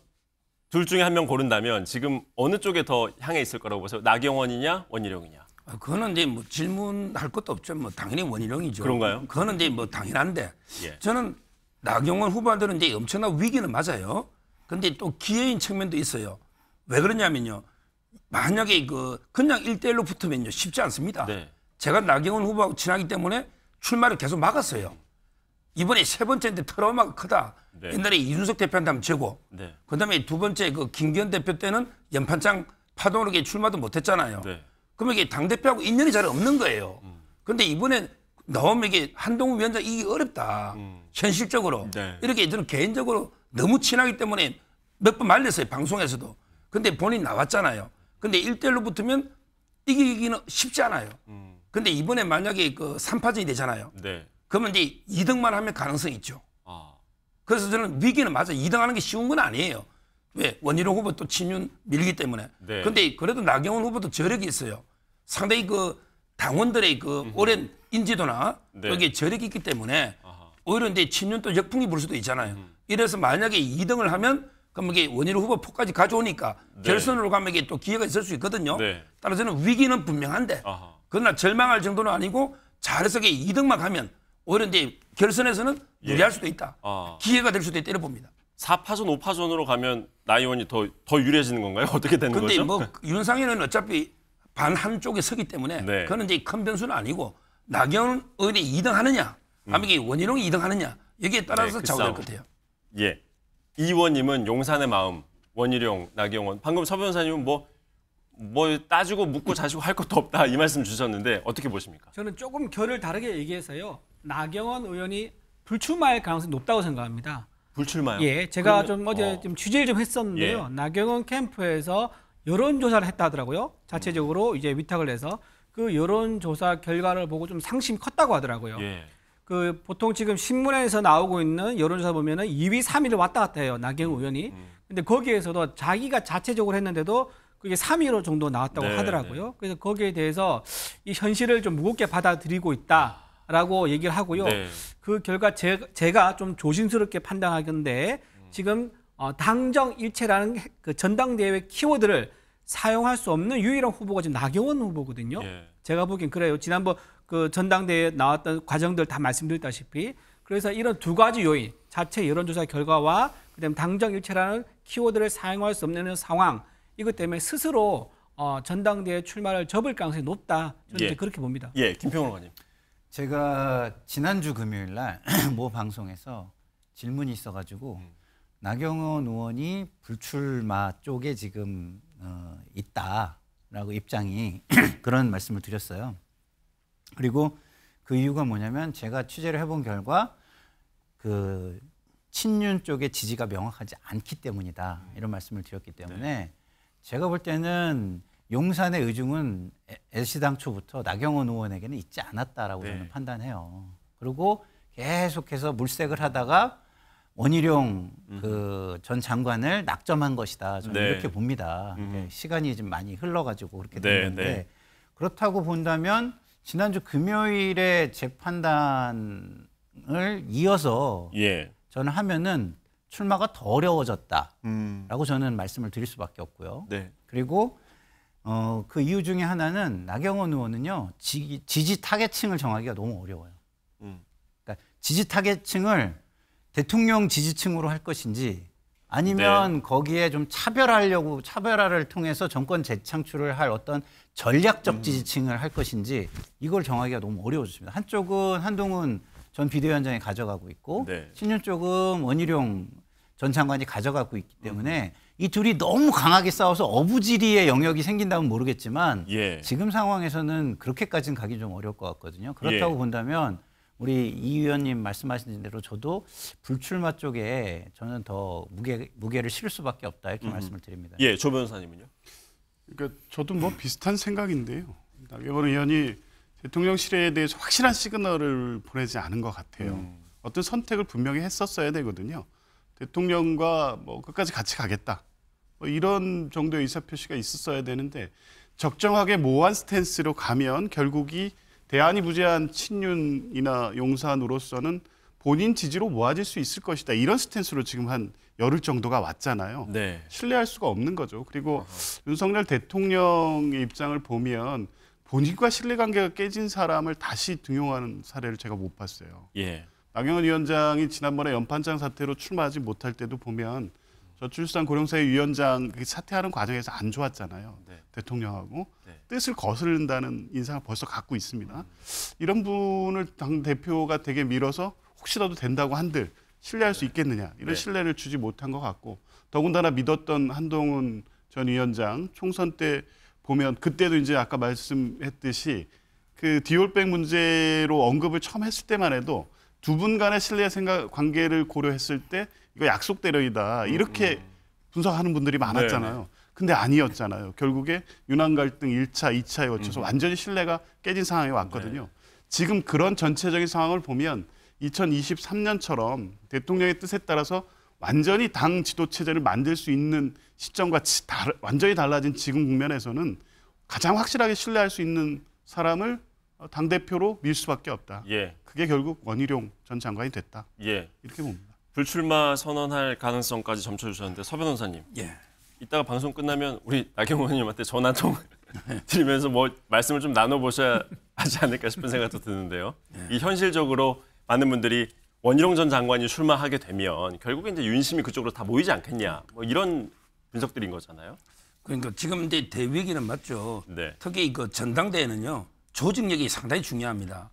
둘 중에 한 명 고른다면 지금 어느 쪽에 더 향해 있을 거라고 보세요? 나경원이냐 원희룡이냐? 아, 그거는 이제 뭐 질문할 것도 없죠. 뭐 당연히 원희룡이죠. 그런가요? 그거는 이제 뭐 당연한데 예. 저는 나경원 후보한테는 이제 엄청난 위기는 맞아요. 근데 또 기회인 측면도 있어요. 왜 그러냐면요. 만약에 그 그냥 1대1로 붙으면요. 쉽지 않습니다. 네. 제가 나경원 후보하고 친하기 때문에 출마를 계속 막았어요. 이번에 세 번째인데 트라우마가 크다. 네. 옛날에 이준석 대표한테 하면 죄고. 네. 그다음에 두 번째 그 김기현 대표 때는 연판장 파동으로 출마도 못했잖아요. 네. 그러면 이게 당 대표하고 인연이 잘 없는 거예요. 음. 그런데 이번에 너무 이게 한동훈 위원장 이기 어렵다. 음. 현실적으로. 네. 이렇게 저는 개인적으로 너무 친하기 때문에 몇 번 말렸어요. 방송에서도. 근데 본인 나왔잖아요. 근데 일대일로 붙으면 이기기는 쉽지 않아요. 음. 근데 이번에 만약에 그 3파전이 되잖아요. 네. 그러면 이제 2등만 하면 가능성이 있죠. 아. 그래서 저는 위기는 맞아. 2등 하는 게 쉬운 건 아니에요. 왜? 원희룡 후보 또 친윤 밀기 때문에. 네. 근데 그래도 나경원 후보도 저력이 있어요. 상당히 그 당원들의 그 오랜 인지도나 네. 여기 저력이 있기 때문에 아하. 오히려 이제 친윤 또 역풍이 불 수도 있잖아요. 음. 이래서 만약에 2등을 하면 그럼 이게 원희 후보 포까지 가져오니까 네. 결선으로 가면 이게 또 기회가 있을 수 있거든요. 네. 따라서 는 위기는 분명한데 아하. 그러나 절망할 정도는 아니고 잘해서 이게 2등만 가면 오히려 이제 결선에서는 유리할 예. 수도 있다. 아. 기회가 될 수도 있다 이렇게 봅니다. 4파전, 5파전으로 가면 나 의원이 더, 더 유리해지는 건가요? 어떻게 되는 근데 거죠? 근데 뭐 윤상현은 어차피 반한 쪽에 서기 때문에 네. 그거는 이제 큰 변수는 아니고 나경원 의원이 2등 하느냐 음. 아니면 원희룡이 2등 하느냐 여기에 네, 따라서 네, 좌우될 것 같아요. 예. 이원님은 용산의 마음, 원희룡, 나경원. 방금 서 변호사님은 뭐, 뭐 따지고 묻고 자시고 할 것도 없다 이 말씀 주셨는데 어떻게 보십니까? 저는 조금 결을 다르게 얘기해서요. 나경원 의원이 불출마할 가능성이 높다고 생각합니다. 불출마요? 예, 제가 그러좀 어제 어. 좀 취재를 좀 했었는데요. 예. 나경원 캠프에서 여론조사를 했다 하더라고요. 자체적으로 이제 위탁을 해서 그 여론조사 결과를 보고 좀 상심이 컸다고 하더라고요. 예. 그 보통 지금 신문에서 나오고 있는 여론조사 보면은 2위, 3위를 왔다 갔다 해요. 나경원 의원이. 음. 근데 거기에서도 자기가 자체적으로 했는데도 그게 3위로 정도 나왔다고 네, 하더라고요. 네. 그래서 거기에 대해서 이 현실을 좀 무겁게 받아들이고 있다라고 얘기를 하고요. 네. 그 결과 제, 제가 좀 조심스럽게 판단하건데 음. 지금 어, 당정 일체라는 그 전당대회 키워드를 사용할 수 없는 유일한 후보가 지금 나경원 후보거든요. 예. 제가 보기엔 그래요. 지난번 그 전당대회 나왔던 과정들 다 말씀드렸다시피 그래서 이런 두 가지 요인 자체 여론조사 결과와 그다음 당정 일체라는 키워드를 사용할 수 없는 상황 이것 때문에 스스로 어, 전당대회 출마를 접을 가능성이 높다. 저는 예. 그렇게 봅니다. 예, 김평호 의원님. 제가 지난주 금요일 날모 방송에서 질문이 있어가지고 음. 나경원 의원이 불출마 쪽에 지금 어, 있다라고 입장이 그런 말씀을 드렸어요. 그리고 그 이유가 뭐냐면 제가 취재를 해본 결과 그 친윤 쪽의 지지가 명확하지 않기 때문이다 이런 말씀을 드렸기 때문에 네. 제가 볼 때는 용산의 의중은 애시당초부터 나경원 의원에게는 있지 않았다라고 네. 저는 판단해요. 그리고 계속해서 물색을 하다가 원희룡 그전 장관을 낙점한 것이다. 저는 네. 이렇게 봅니다. 음. 시간이 좀 많이 흘러가지고 그렇게 네, 됐는데 네, 네. 그렇다고 본다면 지난주 금요일에 재판단을 이어서 예. 저는 하면은 출마가 더 어려워졌다라고 음. 저는 말씀을 드릴 수밖에 없고요. 네. 그리고 어, 그 이유 중에 하나는 나경원 의원은요 지, 지지 타겟층을 정하기가 너무 어려워요. 음. 그러니까 지지 타겟층을 대통령 지지층으로 할 것인지 아니면 네. 거기에 좀 차별하려고 차별화를 통해서 정권 재창출을 할 어떤 전략적 음. 지지층을 할 것인지 이걸 정하기가 너무 어려워집니다 한쪽은 한동훈 전 비대위원장이 가져가고 있고 네. 신윤 쪽은 원희룡 전 장관이 가져가고 있기 때문에 음. 이 둘이 너무 강하게 싸워서 어부지리의 영역이 생긴다면 모르겠지만 예. 지금 상황에서는 그렇게까지는 가기 좀 어려울 것 같거든요. 그렇다고 예. 본다면 우리 이 의원님 말씀하신 대로 저도 불출마 쪽에 저는 더 무게 무게를 실을 수밖에 없다 이렇게 음. 말씀을 드립니다. 예, 조 변호사님은요? 그러니까 저도 뭐 비슷한 생각인데요. 나경원 의원이 대통령실에 대해서 확실한 시그널을 보내지 않은 것 같아요. 음. 어떤 선택을 분명히 했었어야 되거든요. 대통령과 뭐 끝까지 같이 가겠다. 뭐 이런 정도의 의사표시가 있었어야 되는데 적정하게 모호한 스탠스로 가면 결국이 대안이 부재한 친윤이나 용산으로서는 본인 지지로 모아질 수 있을 것이다. 이런 스탠스로 지금 한 열흘 정도가 왔잖아요. 네. 신뢰할 수가 없는 거죠. 그리고 어허. 윤석열 대통령의 입장을 보면 본인과 신뢰관계가 깨진 사람을 다시 등용하는 사례를 제가 못 봤어요. 예. 나경원 위원장이 지난번에 연판장 사태로 출마하지 못할 때도 보면 저출산 고령사회 위원장 사퇴하는 과정에서 안 좋았잖아요. 네. 대통령하고 네. 뜻을 거스른다는 인상을 벌써 갖고 있습니다. 음. 이런 분을 당 대표가 되게 밀어서 혹시라도 된다고 한들 신뢰할 네. 수 있겠느냐 이런 네. 신뢰를 주지 못한 것 같고 더군다나 믿었던 한동훈 전 위원장 총선 때 보면 그때도 이제 아까 말씀했듯이 그 디올백 문제로 언급을 처음 했을 때만 해도 두 분 간의 신뢰 생각 관계를 고려했을 때 이거 약속 대로이다 음, 이렇게 음. 분석하는 분들이 네, 많았잖아요. 네 근데 아니었잖아요. 결국에 유난 갈등 1차, 2차에 걸쳐서 음. 완전히 신뢰가 깨진 상황에 왔거든요. 네. 지금 그런 전체적인 상황을 보면 2023년처럼 대통령의 뜻에 따라서 완전히 당 지도 체제를 만들 수 있는 시점과 지, 달, 완전히 달라진 지금 국면에서는 가장 확실하게 신뢰할 수 있는 사람을 당 대표로 밀 수밖에 없다. 예. 그게 결국 원희룡 전 장관이 됐다. 예. 이렇게 봅니다. 불출마 선언할 가능성까지 점쳐주셨는데 서 변호사님. 예. 이따가 방송 끝나면 우리 나경원 의원님한테 전화 통 드리면서 뭐 말씀을 좀 나눠보셔야 하지 않을까 싶은 생각도 드는데요. 예. 이 현실적으로 많은 분들이 원희룡 전 장관이 출마하게 되면 결국에 이제 윤심이 그쪽으로 다 모이지 않겠냐 뭐 이런 분석들인 거잖아요. 그러니까 지금 이제 대위기는 맞죠. 네. 특히 그 전당대회는요 조직력이 상당히 중요합니다.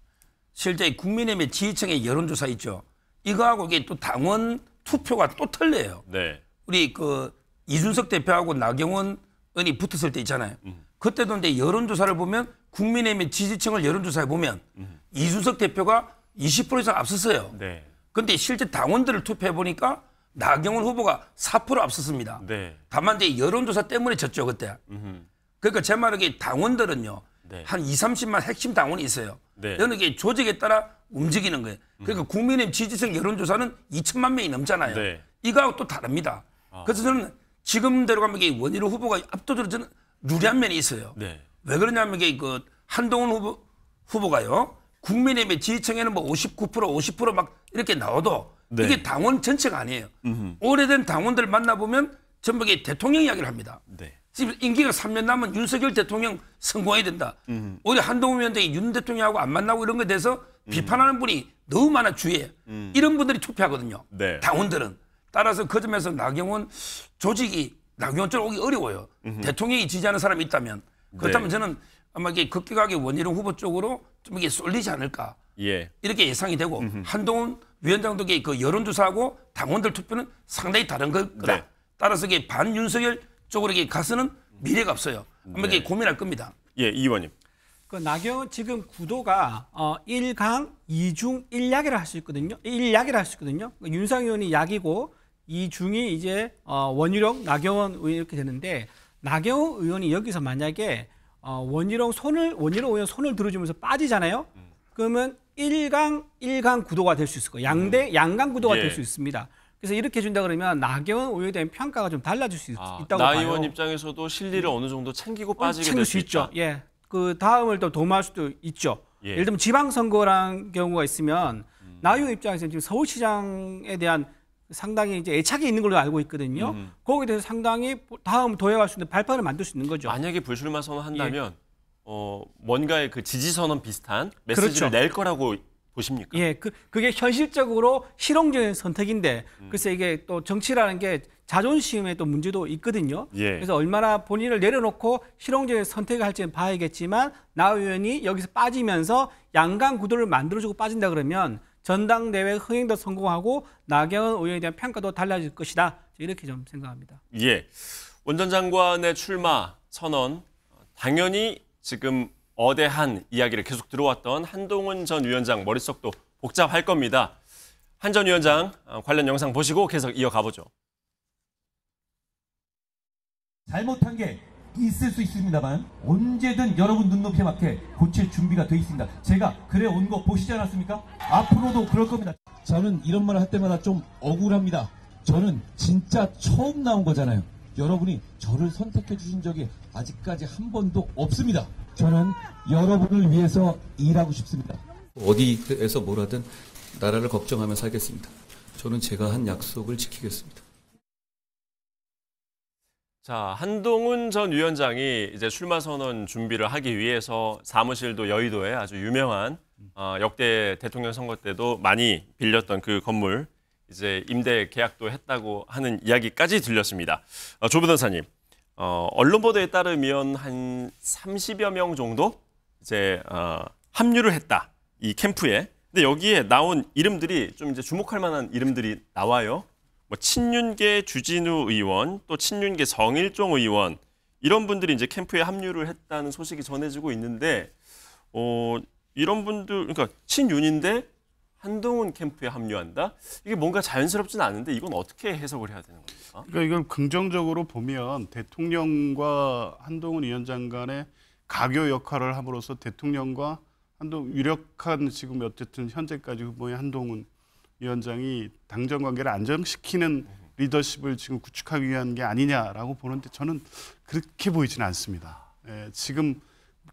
실제 국민의힘의 지지층의 여론조사 있죠. 이거하고 이게 또 당원 투표가 또 틀려요. 네. 우리 그 이준석 대표하고 나경원 의원이 붙었을 때 있잖아요. 음. 그때도 근데 여론조사를 보면 국민의힘 지지층을 여론조사해 보면 음. 이준석 대표가 20% 이상 앞섰어요. 네. 근데 실제 당원들을 투표해 보니까 나경원 후보가 4% 앞섰습니다. 네. 다만 이제 여론조사 때문에 졌죠 그때. 음흠. 그러니까 제 말은 당원들은요 네. 한 2, 30만 핵심 당원이 있어요. 네. 여는 게 조직에 따라 움직이는 거예요. 그러니까 음. 국민의힘 지지층 여론조사는 2천만 명이 넘잖아요. 네. 이거하고 또 다릅니다. 아. 그래서 저는 지금대로 가면 이게 원희룡 후보가 압도적으로 저는 유리한 면이 있어요. 네. 왜 그러냐면 이게 그 한동훈 후보, 후보가요. 국민의힘의 지지층에는 뭐 59%, 50%막 이렇게 나와도 네. 이게 당원 전체가 아니에요. 음흠. 오래된 당원들 만나보면 전부 이게 대통령 이야기를 합니다. 네. 지금 임기가 3년 남은 윤석열 대통령 성공해야 된다. 음. 오히려 한동훈 위원장이 윤 대통령하고 안 만나고 이런 거에 대해서 음. 비판하는 분이 너무 많아 주위에. 음. 이런 분들이 투표하거든요. 네. 당원들은. 따라서 그 점에서 나경원 조직이 나경원 쪽으로 오기 어려워요. 음흠. 대통령이 지지하는 사람이 있다면. 그렇다면 네. 저는 아마 이게 극격하게 원희룡 후보 쪽으로 좀 이게 쏠리지 않을까. 예. 이렇게 예상이 되고 음흠. 한동훈 위원장도 그 여론조사하고 당원들 투표는 상당히 다른 네. 거다. 네. 따라서 이게 반윤석열 쪽으로 가서는 미래가 없어요. 한번 네. 고민할 겁니다. 예, 이원님그나경 지금 구도가 어 1강, 2중, 1약이라 할 수 있거든요. 1약이라 할 수 있거든요. 그러니까 윤상 의원이 약이고 2중이 이제 어 원희룡, 나경원 의원 이렇게 되는데 나경원 의원이 여기서 만약에 어 원희룡 손을 원희룡 의원 손을 들어주면서 빠지잖아요. 음. 그러면 1강, 1강 구도가 될 수 있을 거예요. 양대 음. 양강 구도가 예. 될수 있습니다. 그래서 이렇게 준다 그러면 나경원 의원에 대한 평가가 좀 달라질 수 있, 아, 있다고 나 봐요. 나 의원 입장에서도 실리를 어느 정도 챙기고 어, 빠지게 될 수 있죠. 예. 그 다음을 또 도모할 수도 있죠. 예. 를 들면 지방선거란 경우가 있으면 음. 나 의원 입장에서는 지금 서울시장에 대한 상당히 이제 애착이 있는 걸로 알고 있거든요. 음. 거기에 대해서 상당히 다음 도약할 수 있는 발판을 만들 수 있는 거죠. 만약에 불출마 선언한다면 예. 어, 뭔가의 그 지지 선언 비슷한 그렇죠. 메시지를 그렇죠. 낼 거라고 보십니까? 예, 그, 그게 현실적으로 실용적인 선택인데 음. 글쎄 이게 또 정치라는 게 자존심의 또 문제도 있거든요. 예. 그래서 얼마나 본인을 내려놓고 실용적인 선택을 할지는 봐야겠지만 나 의원이 여기서 빠지면서 양강 구도를 만들어주고 빠진다 그러면 전당대회 흥행도 성공하고 나경원 의원에 대한 평가도 달라질 것이다. 이렇게 좀 생각합니다. 예, 원전 장관의 출마 선언 당연히 지금 어대한 이야기를 계속 들어왔던 한동훈 전 위원장 머릿속도 복잡할 겁니다. 한 전 위원장 어, 관련 영상 보시고 계속 이어가보죠. 잘못한 게 있을 수 있습니다만 언제든 여러분 눈높이에 맞게 고칠 준비가 돼 있습니다. 제가 그래 온 거 보시지 않았습니까? 앞으로도 그럴 겁니다. 저는 이런 말 할 때마다 좀 억울합니다. 저는 진짜 처음 나온 거잖아요. 여러분이 저를 선택해 주신 적이 아직까지 한 번도 없습니다. 저는 여러분을 위해서 일하고 싶습니다. 어디에서 뭘 하든 나라를 걱정하며 살겠습니다. 저는 제가 한 약속을 지키겠습니다. 자, 한동훈 전 위원장이 이제 출마 선언 준비를 하기 위해서 사무실도 여의도에 아주 유명한 어, 역대 대통령 선거 때도 많이 빌렸던 그 건물 이제 임대 계약도 했다고 하는 이야기까지 들렸습니다. 어, 조 변호사님, 어, 언론 보도에 따르면 한 30여 명 정도 이제 어, 합류를 했다 이 캠프에. 근데 여기에 나온 이름들이 좀 이제 주목할 만한 이름들이 나와요. 뭐 친윤계 주진우 의원, 또 친윤계 정일종 의원 이런 분들이 이제 캠프에 합류를 했다는 소식이 전해지고 있는데 어, 이런 분들 그러니까 친윤인데 한동훈 캠프에 합류한다? 이게 뭔가 자연스럽지 않은데 이건 어떻게 해석을 해야 되는 겁니까? 그러니까 이건 긍정적으로 보면 대통령과 한동훈 위원장 간의 가교 역할을 함으로써 대통령과 한동 유력한 지금 어쨌든 현재까지 후보의 한동훈 위원장이 당정 관계를 안정시키는 리더십을 지금 구축하기 위한 게 아니냐라고 보는데 저는 그렇게 보이지는 않습니다. 예, 지금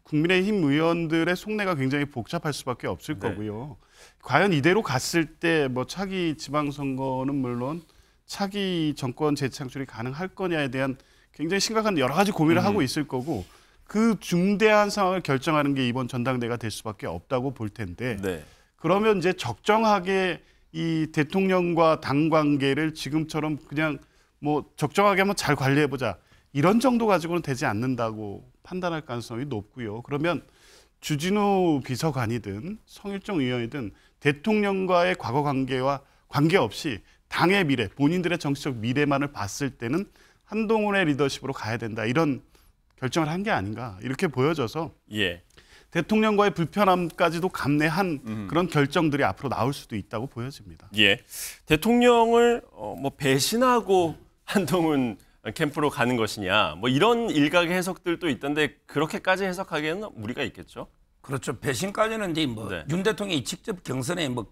국민의힘 의원들의 속내가 굉장히 복잡할 수밖에 없을 네. 거고요. 과연 이대로 갔을 때 뭐 차기 지방선거는 물론 차기 정권 재창출이 가능할 거냐에 대한 굉장히 심각한 여러 가지 고민을 음. 하고 있을 거고 그 중대한 상황을 결정하는 게 이번 전당대가 될 수밖에 없다고 볼 텐데 네. 그러면 이제 적정하게 이 대통령과 당 관계를 지금처럼 그냥 뭐 적정하게 한번 잘 관리해 보자 이런 정도 가지고는 되지 않는다고 판단할 가능성이 높고요. 그러면 주진우 비서관이든 성일종 의원이든 대통령과의 과거 관계와 관계없이 당의 미래, 본인들의 정치적 미래만을 봤을 때는 한동훈의 리더십으로 가야 된다. 이런 결정을 한 게 아닌가. 이렇게 보여져서 예. 대통령과의 불편함까지도 감내한 음. 그런 결정들이 앞으로 나올 수도 있다고 보여집니다. 예. 대통령을 어, 뭐 배신하고 한동훈 캠프로 가는 것이냐 뭐 이런 일각의 해석들도 있던데 그렇게까지 해석하기에는 무리가 있겠죠. 그렇죠. 배신까지는 이제 뭐윤 네. 대통령이 직접 경선에 뭐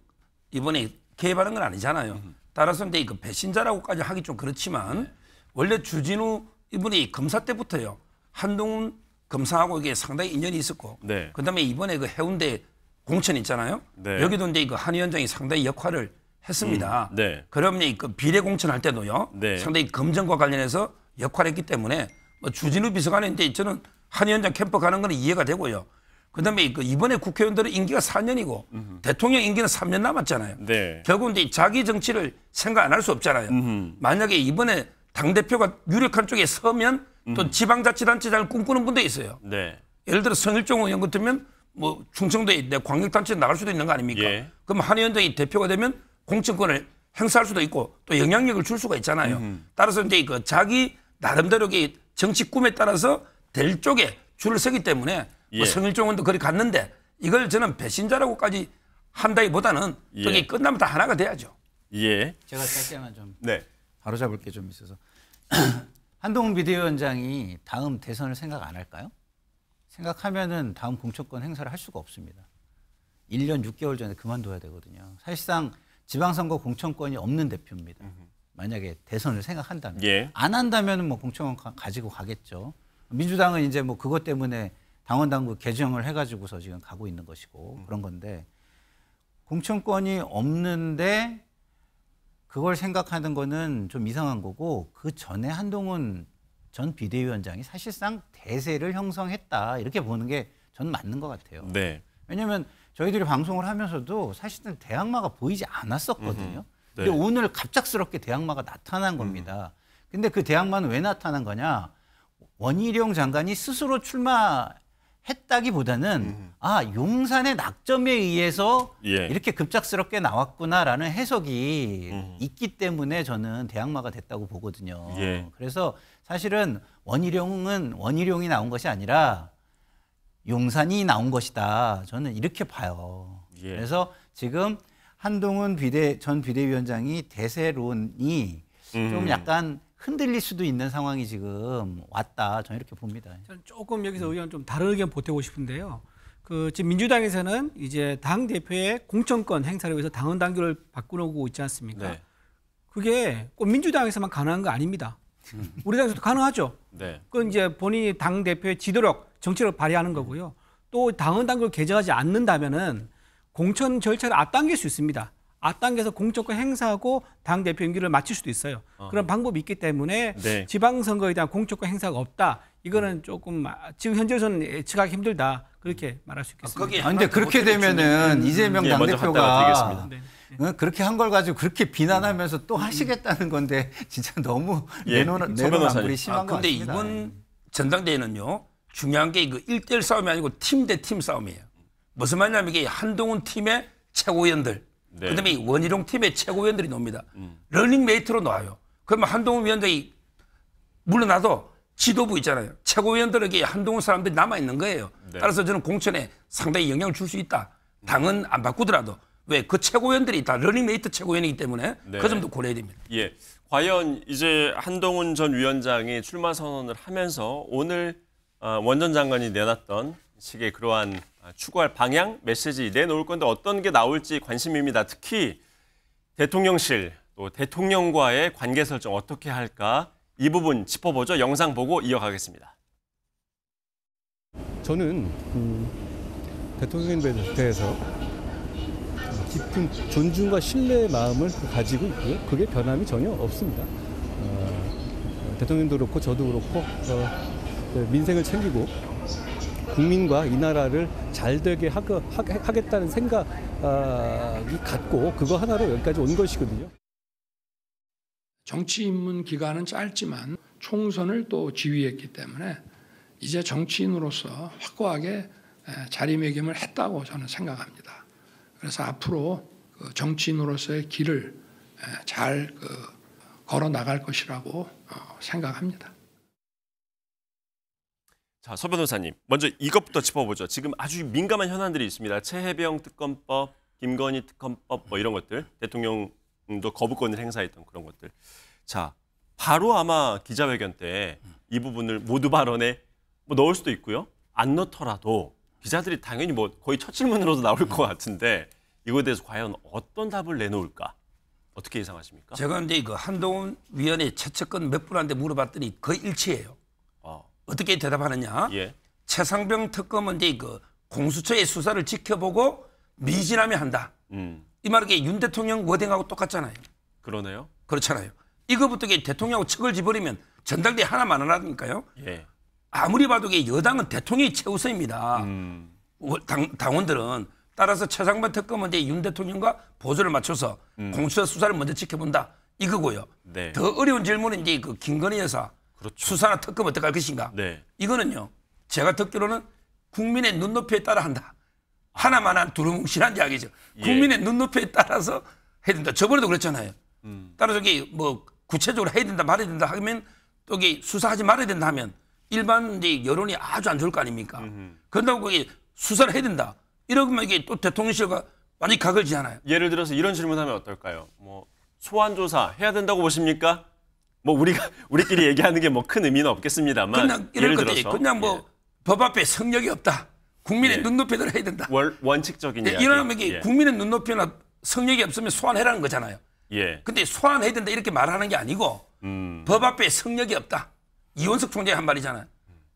이번에 개입하는 건 아니잖아요. 음. 따라서 이제 그 배신자라고까지 하기 좀 그렇지만 네. 원래 주진우 이분이 검사 때부터요. 한동훈 검사하고 이게 상당히 인연이 있었고 네. 그다음에 이번에 그 해운대 공천 있잖아요. 네. 여기도 이제 그한 위원장이 상당히 역할을 했습니다. 음. 네. 그럼요. 그 비례 공천할 때도요. 네. 상당히 검증과 관련해서 역할했기 때문에 뭐 주진우 비서관인데 저는 한 위원장 캠프 가는 거는 이해가 되고요. 그다음에 그 이번에 국회의원들은 임기가 4년이고 음흠. 대통령 임기는 3년 남았잖아요. 네. 결국은 자기 정치를 생각 안 할 수 없잖아요. 음흠. 만약에 이번에 당 대표가 유력한 쪽에 서면 또 지방자치단체장을 꿈꾸는 분도 있어요. 네. 예를 들어 성일종 의원 같으면 뭐 충청도에 내광역단체 나갈 수도 있는 거 아닙니까? 예. 그럼 한의원장이 대표가 되면 공천권을 행사할 수도 있고 또 영향력을 줄 수가 있잖아요. 음흠. 따라서 이제 그 자기 나름대로의 정치 꿈에 따라서 될 쪽에 줄을 서기 때문에 예. 뭐 성일종원도 그리 갔는데 이걸 저는 배신자라고까지 한다기보다는 예. 저기 끝나면 다 하나가 돼야죠. 예. 제가 짧게만 좀 네. 바로 잡을 게좀 있어서 한동훈 비대위원장이 다음 대선을 생각 안 할까요? 생각하면은 다음 공천권 행사를 할 수가 없습니다. 1년 6개월 전에 그만둬야 되거든요. 사실상 지방선거 공천권이 없는 대표입니다. 만약에 대선을 생각한다면 예. 안 한다면 뭐 공천권 가지고 가겠죠. 민주당은 이제 뭐 그것 때문에 당원 당국 개정을 해가지고서 지금 가고 있는 것이고 음. 그런 건데 공천권이 없는데 그걸 생각하는 거는 좀 이상한 거고 그 전에 한동훈 전 비대위원장이 사실상 대세를 형성했다 이렇게 보는 게 저는 맞는 것 같아요. 네. 왜냐하면 저희들이 방송을 하면서도 사실은 대항마가 보이지 않았었거든요. 음, 네. 근데 오늘 갑작스럽게 대항마가 나타난 겁니다. 음. 근데 그 대항마는 왜 나타난 거냐? 원희룡 장관이 스스로 출마 했다기보다는 음. 아 용산의 낙점에 의해서 예. 이렇게 급작스럽게 나왔구나라는 해석이 음. 있기 때문에 저는 대항마가 됐다고 보거든요. 예. 그래서 사실은 원희룡은 원희룡이 나온 것이 아니라 용산이 나온 것이다. 저는 이렇게 봐요. 예. 그래서 지금 한동훈 비대 전 비대위원장이 대세론이 음. 좀 약간 흔들릴 수도 있는 상황이 지금 왔다. 저는 이렇게 봅니다. 저는 조금 여기서 의견 좀 다른 의견 보태고 싶은데요. 그 지금 민주당에서는 이제 당 대표의 공천권 행사를 위해서 당원 당규를 바꾸고 있지 않습니까? 네. 그게 꼭 민주당에서만 가능한 거 아닙니다. 음. 우리 당에서도 가능하죠. 네. 그건 이제 본인이 당 대표의 지도력, 정치력 발휘하는 거고요. 또 당원 당규를 개정하지 않는다면은 공천 절차를 앞당길 수 있습니다. 앞당겨서 공적권 행사하고 당 대표 임기를 마칠 수도 있어요. 어 그런 방법이 있기 때문에 네. 지방선거에 대한 공적권 행사가 없다. 이거는 음. 조금 아, 지금 현재로서는 예측하기 힘들다. 그렇게 음. 말할 수 있겠습니다. 아, 거 그런데 아, 그렇게 되면은 이재명 음. 예, 당 대표가 네, 네. 어, 그렇게 한 걸 가지고 그렇게 비난하면서 음. 또 하시겠다는 건데 진짜 너무 예, 그 내놓은 내놓은 아, 심한 아, 것 근데 같습니다. 이번 전당대회는요 중요한 게 이거 그 일대일 싸움이 아니고 팀 대 팀 싸움이에요. 무슨 말이냐면 이게 한동훈 팀의 최고위원들 네. 그다음에 원희룡 팀의 최고위원들이 놉니다. 음. 러닝메이트로 놔요. 그러면 한동훈 위원장이 물러나도 지도부 있잖아요. 최고위원들에게 한동훈 사람들이 남아 있는 거예요. 네. 따라서 저는 공천에 상당히 영향을 줄 수 있다. 당은 안 바꾸더라도 왜 그 최고위원들이 다 러닝메이트 최고위원이기 때문에 네. 그 점도 고려해야 됩니다. 예. 과연 이제 한동훈 전 위원장이 출마 선언을 하면서 오늘 어, 원전 장관이 내놨던 식의 그러한 아, 추구할 방향, 메시지 내놓을 건데 어떤 게 나올지 관심입니다. 특히 대통령실 또 대통령과의 관계 설정 어떻게 할까 이 부분 짚어보죠. 영상 보고 이어가겠습니다. 저는 음, 대통령에 대해서 깊은 존중과 신뢰의 마음을 가지고 있고요. 그게 변함이 전혀 없습니다. 어, 대통령도 그렇고 저도 그렇고 어, 민생을 챙기고 국민과 이 나라를 잘 되게 하겠다는 생각이 갖고 그거 하나로 여기까지 온 것이거든요. 정치 입문 기간은 짧지만 총선을 또 지휘했기 때문에 이제 정치인으로서 확고하게 자리매김을 했다고 저는 생각합니다. 그래서 앞으로 그 정치인으로서의 길을 잘 그 걸어 나갈 것이라고 어, 생각합니다. 자, 서 변호사님, 먼저 이것부터 짚어보죠. 지금 아주 민감한 현안들이 있습니다. 최해병 특검법, 김건희 특검법 뭐 이런 것들, 대통령도 거부권을 행사했던 그런 것들. 자, 바로 아마 기자회견 때 이 부분을 모두 발언에 뭐 넣을 수도 있고요. 안 넣더라도 기자들이 당연히 뭐 거의 첫 질문으로도 나올 것 같은데 이거에 대해서 과연 어떤 답을 내놓을까? 어떻게 예상하십니까? 제가 근데 이거 한동훈 위원회 채측권몇 분한테 물어봤더니 거의 일치해요. 어떻게 대답하느냐? 예. 최상병 특검은 이제 그 공수처의 수사를 지켜보고 미진하이 한다. 음. 이 말은 윤 대통령 워딩하고 똑같잖아요. 그러네요. 그렇잖아요. 이거부터 대통령하고 척을 집어리면 전당대 하나만 안 하니까요. 예. 아무리 봐도 여당은 대통령이 최우선입니다. 음. 당, 당원들은 따라서 최상병 특검은 윤 대통령과 보조를 맞춰서 음. 공수처 수사를 먼저 지켜본다. 이거고요. 네. 더 어려운 질문은 이제 그 김건희 여사 그렇죠. 수사나 특검 어떻게 할 것인가. 네. 이거는요. 제가 듣기로는 국민의 눈높이에 따라 한다. 하나만한 두루뭉실한 이야기죠. 예. 국민의 예. 눈높이에 따라서 해야 된다. 저번에도 그랬잖아요. 음. 따라서 이게 뭐 구체적으로 해야 된다 말해야 된다 하면 또 이게 수사하지 말아야 된다 하면 일반 이 여론이 아주 안 좋을 거 아닙니까. 음흠. 그런다고 이게 수사를 해야 된다. 이러면 이게 또 대통령실과 완전히 각을 지잖아요. 예를 들어서 이런 질문하면 어떨까요? 뭐 소환 조사 해야 된다고 보십니까? 뭐 우리가 우리끼리 얘기하는 게 뭐 큰 의미는 없겠습니다만 그냥 예를 들어서 있고, 그냥 뭐법 예. 앞에 성력이 없다. 국민의 예. 눈높이대로 해야 된다. 월, 원칙적인 이러면 예, 이게 예. 국민의 눈높이나 성력이 없으면 소환해라는 거잖아요. 예. 근데 소환해야 된다 이렇게 말하는 게 아니고 음. 법 앞에 성력이 없다. 이원석 총장이 한 말이잖아요.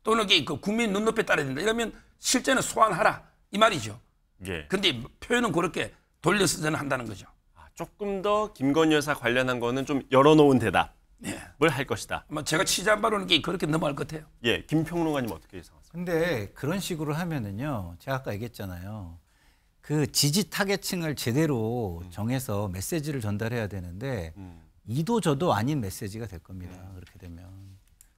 또는 게그 국민 눈높이에 따라야 된다. 이러면 실제는 소환하라 이 말이죠. 예. 근데 표현은 그렇게 돌려서 저는 한다는 거죠. 아, 조금 더 김건희 여사 관련한 거는 좀 열어놓은 대답. 네. 할 것이다. 아 제가 취재한 바로는 게 그렇게 넘어갈 것 같아요. 예, 김평론가님 어떻게 예상하세요? 근데 그런 식으로 하면은요, 제가 아까 얘기했잖아요. 그 지지 타겟층을 제대로 음. 정해서 메시지를 전달해야 되는데 음. 이도 저도 아닌 메시지가 될 겁니다. 음. 그렇게 되면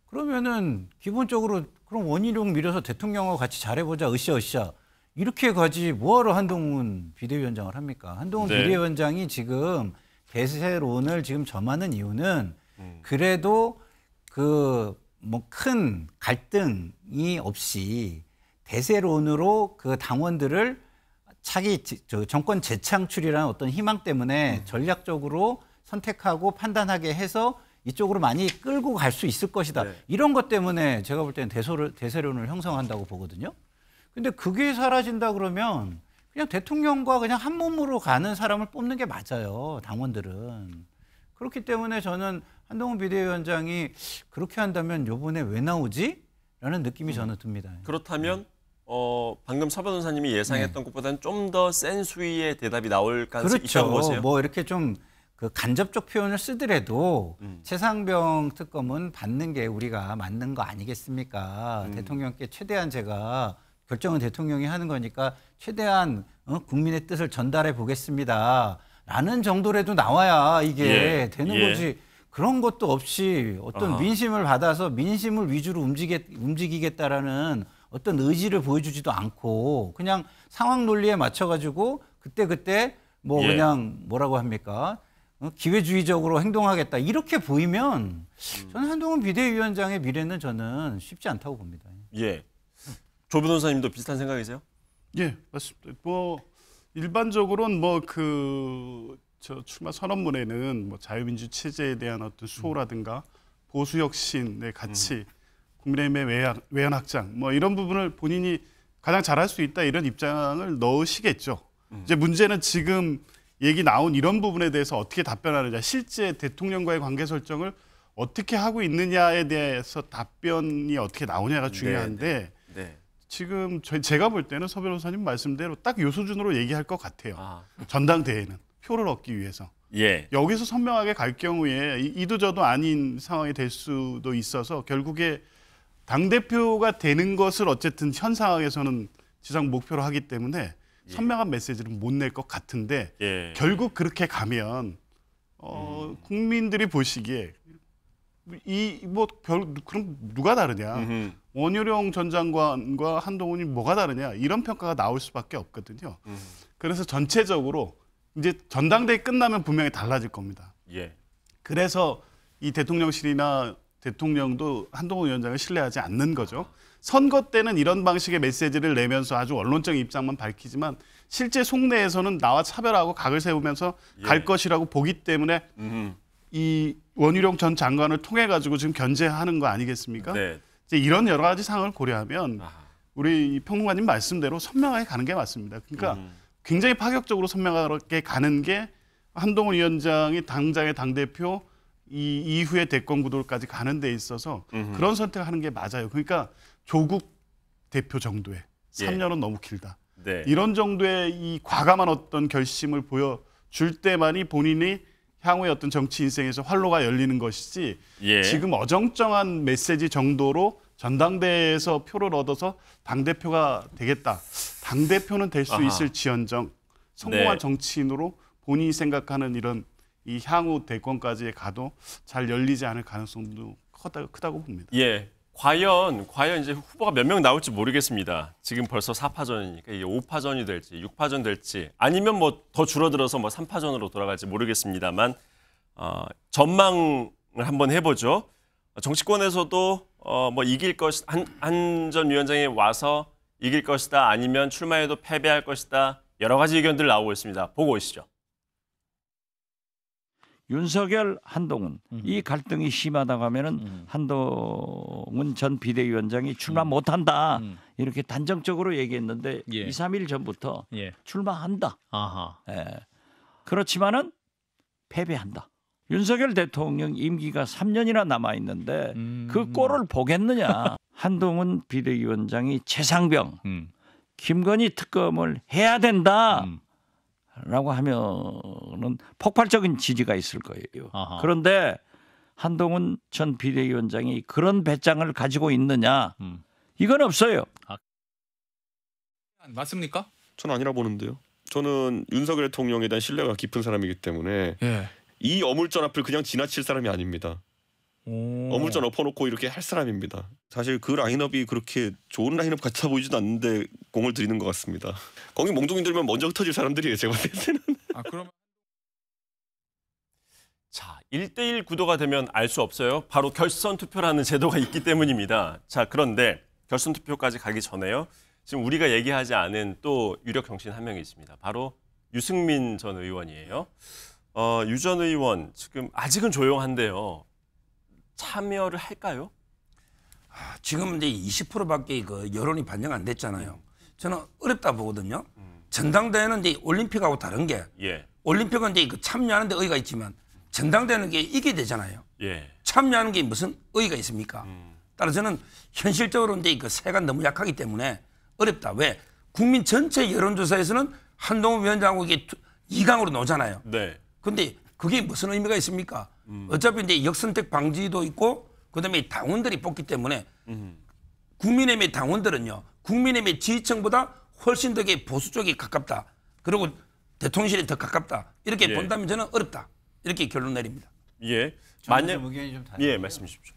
그러면은 기본적으로 그럼 원희룡 밀어서 대통령하고 같이 잘해보자 으쌰으쌰 이렇게 가지 뭐하러 한동훈 비대위원장을 합니까? 한동훈 네. 비대위원장이 지금 대세론을 지금 점하는 이유는 음. 그래도 그 뭐 큰 갈등이 없이 대세론으로 그 당원들을 차기 정권 재창출이라는 어떤 희망 때문에 음. 전략적으로 선택하고 판단하게 해서 이쪽으로 많이 끌고 갈 수 있을 것이다. 네. 이런 것 때문에 제가 볼 때는 대소를, 대세론을 형성한다고 보거든요. 근데 그게 사라진다 그러면 그냥 대통령과 그냥 한 몸으로 가는 사람을 뽑는 게 맞아요. 당원들은. 그렇기 때문에 저는 한동훈 비대위원장이 그렇게 한다면 요번에 왜 나오지? 라는 느낌이 음. 저는 듭니다. 그렇다면 네. 어, 방금 서 변호사님이 예상했던 네. 것보다는 좀 더 센 수위의 대답이 나올 가능성이 그렇죠. 있다고 보세요? 뭐 이렇게 좀 그 간접적 표현을 쓰더라도 음. 최상병 특검은 받는 게 우리가 맞는 거 아니겠습니까? 음. 대통령께 최대한 제가 결정은 대통령이 하는 거니까 최대한 어, 국민의 뜻을 전달해 보겠습니다. 라는 정도라도 나와야 이게 예. 되는 예. 거지. 그런 것도 없이 어떤 어. 민심을 받아서 민심을 위주로 움직이, 움직이겠다라는 어떤 의지를 보여주지도 않고 그냥 상황 논리에 맞춰가지고 그때 그때 뭐 예. 그냥 뭐라고 합니까 어, 기회주의적으로 행동하겠다 이렇게 보이면 저는 한동훈 비대위원장의 미래는 저는 쉽지 않다고 봅니다. 예, 조 변호사님도 비슷한 생각이세요? 예, 맞습니다. 뭐 일반적으로는 뭐그 저 출마 선언문에는 뭐 자유민주 체제에 대한 어떤 수호라든가 보수 혁신의 가치, 음. 국민의힘의 외연, 외연 확장 뭐 이런 부분을 본인이 가장 잘할 수 있다 이런 입장을 넣으시겠죠. 음. 이제 문제는 지금 얘기 나온 이런 부분에 대해서 어떻게 답변하느냐, 실제 대통령과의 관계 설정을 어떻게 하고 있느냐에 대해서 답변이 어떻게 나오냐가 네, 중요한데 네, 네, 네. 지금 저, 제가 볼 때는 서 변호사님 말씀대로 딱 요 수준으로 얘기할 것 같아요. 아. 전당대회는. 표를 얻기 위해서. 예. 여기서 선명하게 갈 경우에 이도 저도 아닌 상황이 될 수도 있어서 결국에 당 대표가 되는 것을 어쨌든 현 상황에서는 지상 목표로 하기 때문에 예. 선명한 메시지를 못 낼 것 같은데 예. 결국 그렇게 가면 어, 음. 국민들이 보시기에 이뭐 별 그럼 누가 다르냐 음흠. 원효룡 전 장관과 한동훈이 뭐가 다르냐 이런 평가가 나올 수밖에 없거든요. 음. 그래서 전체적으로 이제 전당대회 끝나면 분명히 달라질 겁니다. 예. 그래서 이 대통령실이나 대통령도 한동훈 위원장을 신뢰하지 않는 거죠. 선거 때는 이런 방식의 메시지를 내면서 아주 원론적인 입장만 밝히지만 실제 속내에서는 나와 차별하고 각을 세우면서 예. 갈 것이라고 보기 때문에 음흠. 이 원희룡 전 장관을 통해 가지고 지금 견제하는 거 아니겠습니까? 네. 이제 이런 여러 가지 상황을 고려하면 우리 평론가님 말씀대로 선명하게 가는 게 맞습니다. 그러니까 음. 굉장히 파격적으로 선명하게 가는 게 한동훈 위원장이 당장의 당 대표 이 이후의 대권 구도까지 가는 데 있어서 음흠. 그런 선택하는 을게 맞아요. 그러니까 조국 대표 정도의 3년은 예. 너무 길다. 네. 이런 정도의 이 과감한 어떤 결심을 보여 줄 때만이 본인이 향후의 어떤 정치 인생에서 활로가 열리는 것이지 예. 지금 어정쩡한 메시지 정도로 전당대회에서 표를 얻어서 당대표가 되겠다. 당대표는 될 수 있을지언정 성공한 네. 정치인으로 본인이 생각하는 이런 이 향후 대권까지 가도 잘 열리지 않을 가능성도 크다, 크다고 봅니다. 예. 과연 과연 이제 후보가 몇 명 나올지 모르겠습니다. 지금 벌써 4파전이니까 이게 5파전이 될지 6파전 될지 아니면 뭐 더 줄어들어서 뭐 3파전으로 돌아갈지 모르겠습니다만 어, 전망을 한번 해보죠. 정치권에서도 어, 뭐 이길 것한전 위원장이 와서 이길 것이다 아니면 출마해도 패배할 것이다 여러 가지 의견들 나오고 있습니다. 보고 오시죠. 윤석열 한동훈 음. 이 갈등이 심하다고 하면은 음. 한동훈 전 비대위원장이 출마 음. 못한다 음. 이렇게 단정적으로 얘기했는데 예. 2, 3일 전부터 예. 출마한다. 아하. 예. 그렇지만은 패배한다. 윤석열 대통령 임기가 3년이나 남아 있는데 음. 그 꼴을 보겠느냐. 한동훈 비대위원장이 최상병, 음. 김건희 특검을 해야 된다. 음. 라고 하면은 폭발적인 지지가 있을 거예요. 아하. 그런데 한동훈 전 비대위원장이 그런 배짱을 가지고 있느냐? 음. 이건 없어요. 아. 맞습니까? 저는 아니라 보는데요. 저는 윤석열 대통령에 대한 신뢰가 깊은 사람이기 때문에 예. 이 어물전 앞을 그냥 지나칠 사람이 아닙니다. 오. 어물전 엎어놓고 이렇게 할 사람입니다. 사실 그 라인업이 그렇게 좋은 라인업 같아 보이지도 않는데 공을 들이는 것 같습니다. 거기 몽둥이 들면 먼저 흩어질 사람들이에요. 제가 봤을 때는. 아 그럼. 자, 1대1 구도가 되면 알 수 없어요. 바로 결선 투표라는 제도가 있기 때문입니다. 자, 그런데 결선 투표까지 가기 전에요. 지금 우리가 얘기하지 않은 또 유력 정신한 명이 있습니다. 바로 유승민 전 의원이에요. 어, 유전 의원 지금 아직은 조용한데요. 참여를 할까요? 아, 지금 이제 20%밖에 그 여론이 반영 안 됐잖아요. 저는 어렵다 보거든요. 음. 전당대회는 이제 올림픽하고 다른 게 예. 올림픽은 이제 그 참여하는데 의의가 있지만 전당대회는 게 이게 되잖아요. 예. 참여하는 게 무슨 의의가 있습니까? 음. 따라서 저는 현실적으로 이제 그 세가 너무 약하기 때문에 어렵다. 왜 국민 전체 여론조사에서는 한동훈 위원장하고 이게 2강으로 놓잖아요 네. 근데 그게 무슨 의미가 있습니까? 음. 어차피 이제 역선택 방지도 있고 그다음에 당원들이 뽑기 때문에 음. 국민의힘의 당원들은요 국민의힘의 지지층보다 훨씬 더 보수 쪽이 가깝다. 그리고 대통령실이 더 가깝다. 이렇게 예. 본다면 저는 어렵다. 이렇게 결론 내립니다. 예. 만약 의견이 좀 다른. 예, 말씀 주십시오.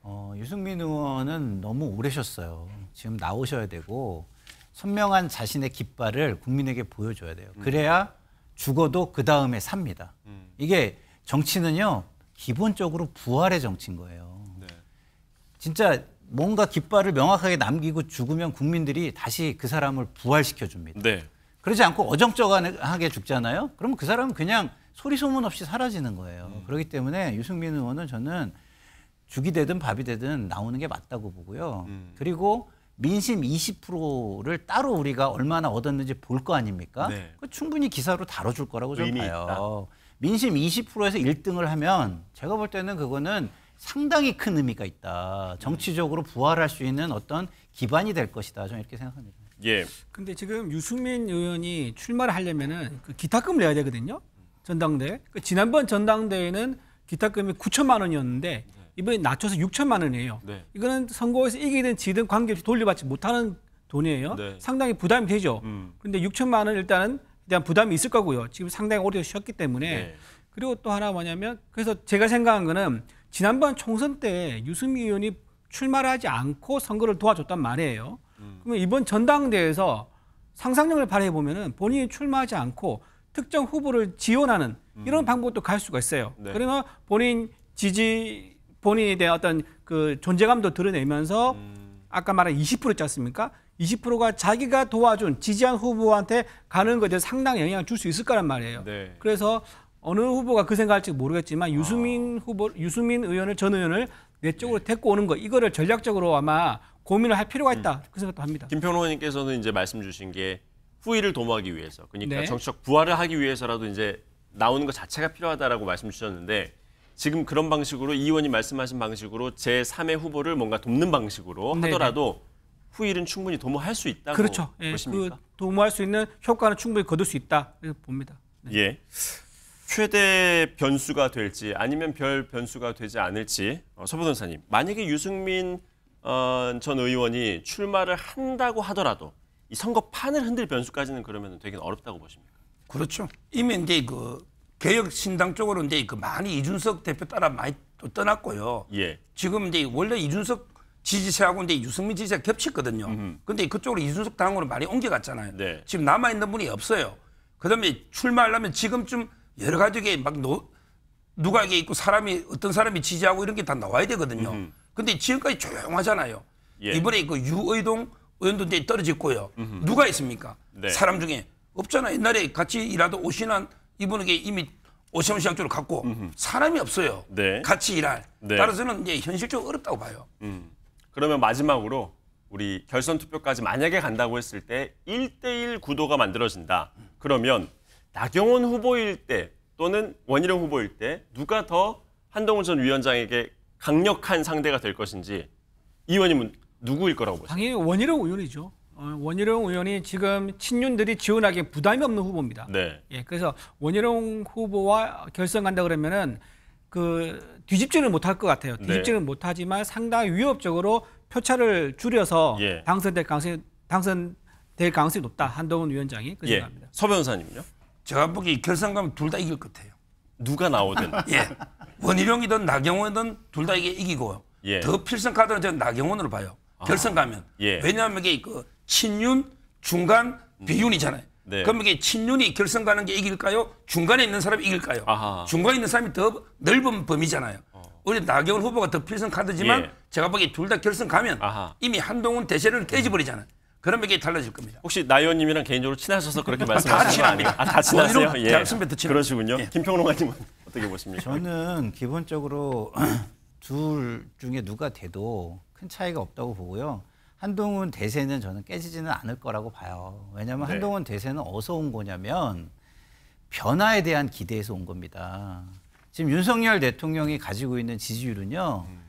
어, 유승민 의원은 너무 오래셨어요. 지금 나오셔야 되고 선명한 자신의 깃발을 국민에게 보여줘야 돼요. 음. 그래야 음. 죽어도 그 다음에 삽니다. 음. 이게 정치는요 기본적으로 부활의 정치인 거예요. 네. 진짜 뭔가 깃발을 명확하게 남기고 죽으면 국민들이 다시 그 사람을 부활시켜 줍니다. 네. 그러지 않고 어정쩡하게 죽잖아요. 그러면 그 사람은 그냥 소리 소문 없이 사라지는 거예요. 음. 그렇기 때문에 유승민 의원은 저는 죽이 되든 밥이 되든 나오는 게 맞다고 보고요. 음. 그리고 민심 20%를 따로 우리가 얼마나 얻었는지 볼 거 아닙니까? 네. 충분히 기사로 다뤄줄 거라고 저는 봐요. 있다. 민심 20%에서 1등을 하면 제가 볼 때는 그거는 상당히 큰 의미가 있다. 정치적으로 부활할 수 있는 어떤 기반이 될 것이다. 저는 이렇게 생각합니다. 예. 근데 지금 유승민 의원이 출마를 하려면은 그 기타금을 내야 되거든요. 전당대회. 그 지난번 전당대회는 기타금이 9천만 원이었는데 네. 이번에 낮춰서 6천만 원이에요. 네. 이거는 선거에서 이기든 지든 관계없이 돌려받지 못하는 돈이에요. 네. 상당히 부담이 되죠. 음. 그런데 6천만 원 일단은 일단 부담이 있을 거고요. 지금 상당히 오래 쉬었기 때문에. 네. 그리고 또 하나 뭐냐면 그래서 제가 생각한 거는 지난번 총선 때 유승민 의원이 출마를 하지 않고 선거를 도와줬단 말이에요. 음. 그러면 이번 전당대회에서 상상력을 발휘해 보면은 본인이 출마하지 않고 특정 후보를 지원하는 이런 음. 방법도 갈 수가 있어요. 네. 그러면 본인 지지 본인에 대한 어떤 그 존재감도 드러내면서 음. 아까 말한 20%였지 않습니까? 20%가 자기가 도와준 지지한 후보한테 가는 것에 상당히 영향을 줄 수 있을 거란 말이에요. 네. 그래서 어느 후보가 그 생각할지 모르겠지만 유수민 아. 후보, 유수민 의원을 전 의원을 내 쪽으로 네. 데리고 오는 거 이거를 전략적으로 아마 고민을 할 필요가 있다 음. 그 생각도 합니다. 김평호 의원님께서는 이제 말씀 주신 게 후위를 도모하기 위해서 그러니까 네. 정치적 부활을 하기 위해서라도 이제 나오는 것 자체가 필요하다라고 말씀 주셨는데 지금 그런 방식으로 이 의원이 말씀하신 방식으로 제3의 후보를 뭔가 돕는 방식으로 하더라도 네네. 후일은 충분히 도모할 수 있다고 그렇죠. 예, 그 보십니까? 그 도모할 수 있는 효과는 충분히 거둘 수 있다 봅니다. 네. 예. 최대 변수가 될지 아니면 별 변수가 되지 않을지 어, 서 변호사님 만약에 유승민 어, 전 의원이 출마를 한다고 하더라도 이 선거판을 흔들 변수까지는 그러면 되게 어렵다고 보십니까? 그렇죠. 이미 이제 그 개혁신당 쪽으로 이제 그 많이 이준석 대표 따라 많이 또 떠났고요. 예. 지금 이제 원래 이준석 지지세하고 이제 유승민 지지세 겹치거든요. 음흠. 근데 그쪽으로 이준석 당으로 많이 옮겨갔잖아요. 네. 지금 남아 있는 분이 없어요. 그다음에 출마하려면 지금쯤 여러 가지게 막 노, 누가 이게 있고 사람이 어떤 사람이 지지하고 이런 게 다 나와야 되거든요. 음흠. 근데 지금까지 조용하잖아요. 예. 이번에 그 유의동 의원도 이제 떨어졌고요. 음흠. 누가 있습니까? 네. 사람 중에 없잖아. 옛날에 같이 일하던 오신한 이분에게 이미 오세훈 시장 쪽으로 갔고 음흠. 사람이 없어요. 네. 같이 일할. 네. 따라서는 이제 현실적으로 어렵다고 봐요. 음. 그러면 마지막으로 우리 결선 투표까지 만약에 간다고 했을 때일대일 구도가 만들어진다. 그러면 나경원 후보일 때 또는 원희룡 후보일 때 누가 더 한동훈 전 위원장에게 강력한 상대가 될 것인지 이 의원님은 누구일 거라고 보세요? 당연히 원희룡 의원이죠. 어, 원희룡 의원이 지금 친윤들이 지원하기에 부담이 없는 후보입니다. 네. 예, 그래서 원희룡 후보와 결선 간다 그러면은 그 뒤집지는 못할 것 같아요. 네. 뒤집지는 네. 못하지만 상당히 위협적으로 표차를 줄여서 예. 당선될 가능성 당선될 가능성이 높다. 한동훈 위원장이 그 예. 생각합니다. 서 변호사님요? 제가 보기 결선 가면 둘 다 이길 것 같아요. 누가 나오든. 예. 원희룡이든 나경원이든 둘 다 이게 이기고요. 예. 더 필승 카드는 저는 나경원으로 봐요. 아. 결선 가면. 아, 예. 왜냐하면 이게 그 친윤, 중간, 음. 비윤이잖아요. 네. 그럼 이게 친윤이 결선 가는 게 이길까요? 중간에 있는 사람이 이길까요? 아하. 중간에 있는 사람이 더 넓은 범위잖아요. 어. 우리 나경원 후보가 더 필승 카드지만 예. 제가 보기에 둘 다 결승 가면 아하. 이미 한동훈 대세를 깨져버리잖아요. 그러면 이게 달라질 겁니다. 혹시 나 의원님이랑 개인적으로 친하셔서 그렇게 아, 말씀하시는 거아요 친합니다. 아, 다 뭐 친하세요? 예. 선배도 친합 그러시군요. 예. 김평론가님은 어떻게 보십니까? 저는 기본적으로 둘 중에 누가 돼도 큰 차이가 없다고 보고요. 한동훈 대세는 저는 깨지지는 않을 거라고 봐요. 왜냐하면 네. 한동훈 대세는 어디서 온 거냐면 변화에 대한 기대에서 온 겁니다. 지금 윤석열 대통령이 가지고 있는 지지율은요, 음.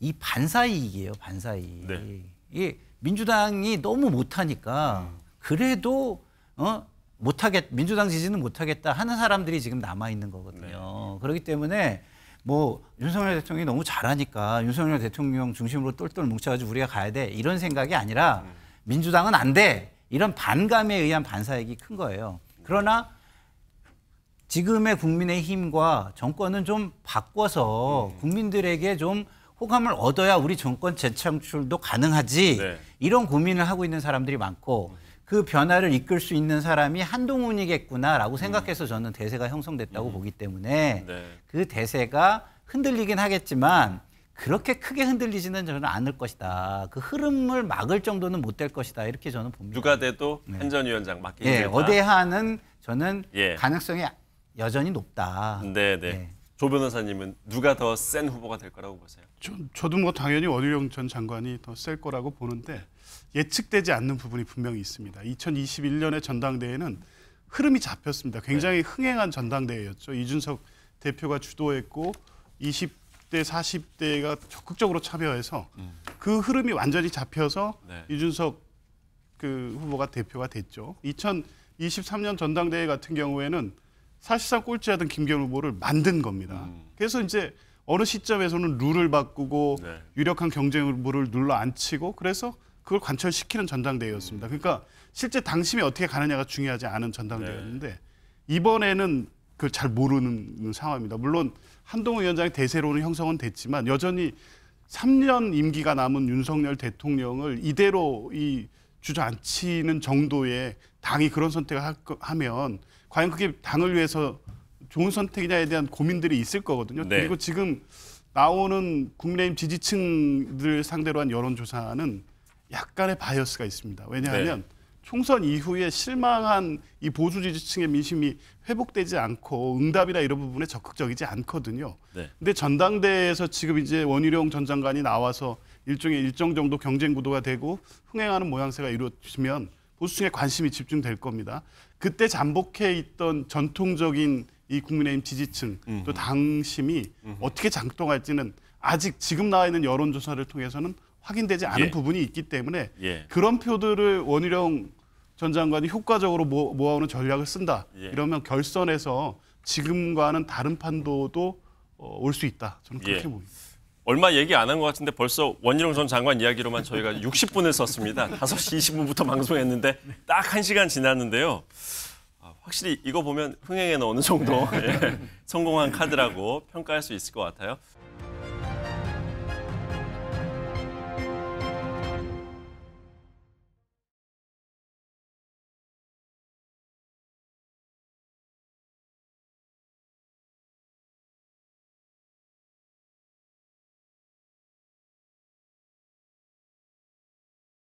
이 반사이익이에요, 반사이익. 네. 이 민주당이 너무 못하니까 음. 그래도 어 못하겠 민주당 지지는 못하겠다 하는 사람들이 지금 남아 있는 거거든요. 네. 그렇기 때문에 뭐 윤석열 대통령이 너무 잘하니까 윤석열 대통령 중심으로 똘똘 뭉쳐가지고 우리가 가야 돼 이런 생각이 아니라 음. 민주당은 안 돼 이런 반감에 의한 반사액이 큰 거예요. 그러나 지금의 국민의 힘과 정권은 좀 바꿔서 음. 국민들에게 좀 호감을 얻어야 우리 정권 재창출도 가능하지 네. 이런 고민을 하고 있는 사람들이 많고 음. 그 변화를 이끌 수 있는 사람이 한동훈이겠구나라고 음. 생각해서 저는 대세가 형성됐다고 음. 보기 때문에 네. 그 대세가 흔들리긴 하겠지만 그렇게 크게 흔들리지는 저는 않을 것이다. 그 흐름을 막을 정도는 못 될 것이다. 이렇게 저는 봅니다. 누가 돼도 네. 한전 위원장 맡기 네, 예, 힘들다. 어대하는 저는 예. 가능성이 여전히 높다. 네. 네. 예. 조 변호사님은 누가 더 센 후보가 될 거라고 보세요? 저, 저도 뭐 당연히 원희룡 전 장관이 더 셀 거라고 보는데 예측되지 않는 부분이 분명히 있습니다. 2021년의 전당대회는 흐름이 잡혔습니다. 네. 굉장히 흥행한 전당대회였죠. 이준석 대표가 주도했고 20대 40대가 적극적으로 참여해서 음. 그 흐름이 완전히 잡혀서 네. 이준석 그 후보가 대표가 됐죠. 2023년 전당대회 같은 경우에는 사실상 꼴찌하던 김경 후보를 만든 겁니다. 음. 그래서 이제 어느 시점에서는 룰을 바꾸고 네. 유력한 경쟁 후보를 눌러 앉히고 그래서 그걸 관철시키는 전당대회였습니다. 그러니까 실제 당심이 어떻게 가느냐가 중요하지 않은 전당대회였는데 네. 이번에는 그걸 잘 모르는 상황입니다. 물론 한동훈 위원장의 대세로는 형성은 됐지만 여전히 3년 임기가 남은 윤석열 대통령을 이대로 이 주저앉히는 정도의 당이 그런 선택을 하면 과연 그게 당을 위해서 좋은 선택이냐에 대한 고민들이 있을 거거든요. 네. 그리고 지금 나오는 국민의힘 지지층들 상대로 한 여론조사는 약간의 바이어스가 있습니다. 왜냐하면 네. 총선 이후에 실망한 이 보수 지지층의 민심이 회복되지 않고 응답이나 이런 부분에 적극적이지 않거든요. 네. 근데 전당대회에서 지금 이제 원희룡 전 장관이 나와서 일종의 일정 정도 경쟁 구도가 되고 흥행하는 모양새가 이루어지면 보수층의 관심이 집중될 겁니다. 그때 잠복해 있던 전통적인 이 국민의힘 지지층 음흠. 또 당심이 음흠. 어떻게 작동할지는 아직 지금 나와 있는 여론조사를 통해서는 확인되지 않은 예. 부분이 있기 때문에 예. 그런 표들을 원희룡 전 장관이 효과적으로 모아, 오는 전략을 쓴다. 예. 이러면 결선에서 지금과는 다른 판도도 어, 올수 있다. 저는 예. 그렇게 봅니다. 얼마 얘기 안 한 것 같은데 벌써 원희룡 전 장관 이야기로만 저희가 60분을 썼습니다. 5시 20분부터 방송했는데 딱 1시간 지났는데요. 아, 확실히 이거 보면 흥행에는 어느 정도 예, 성공한 카드라고 평가할 수 있을 것 같아요.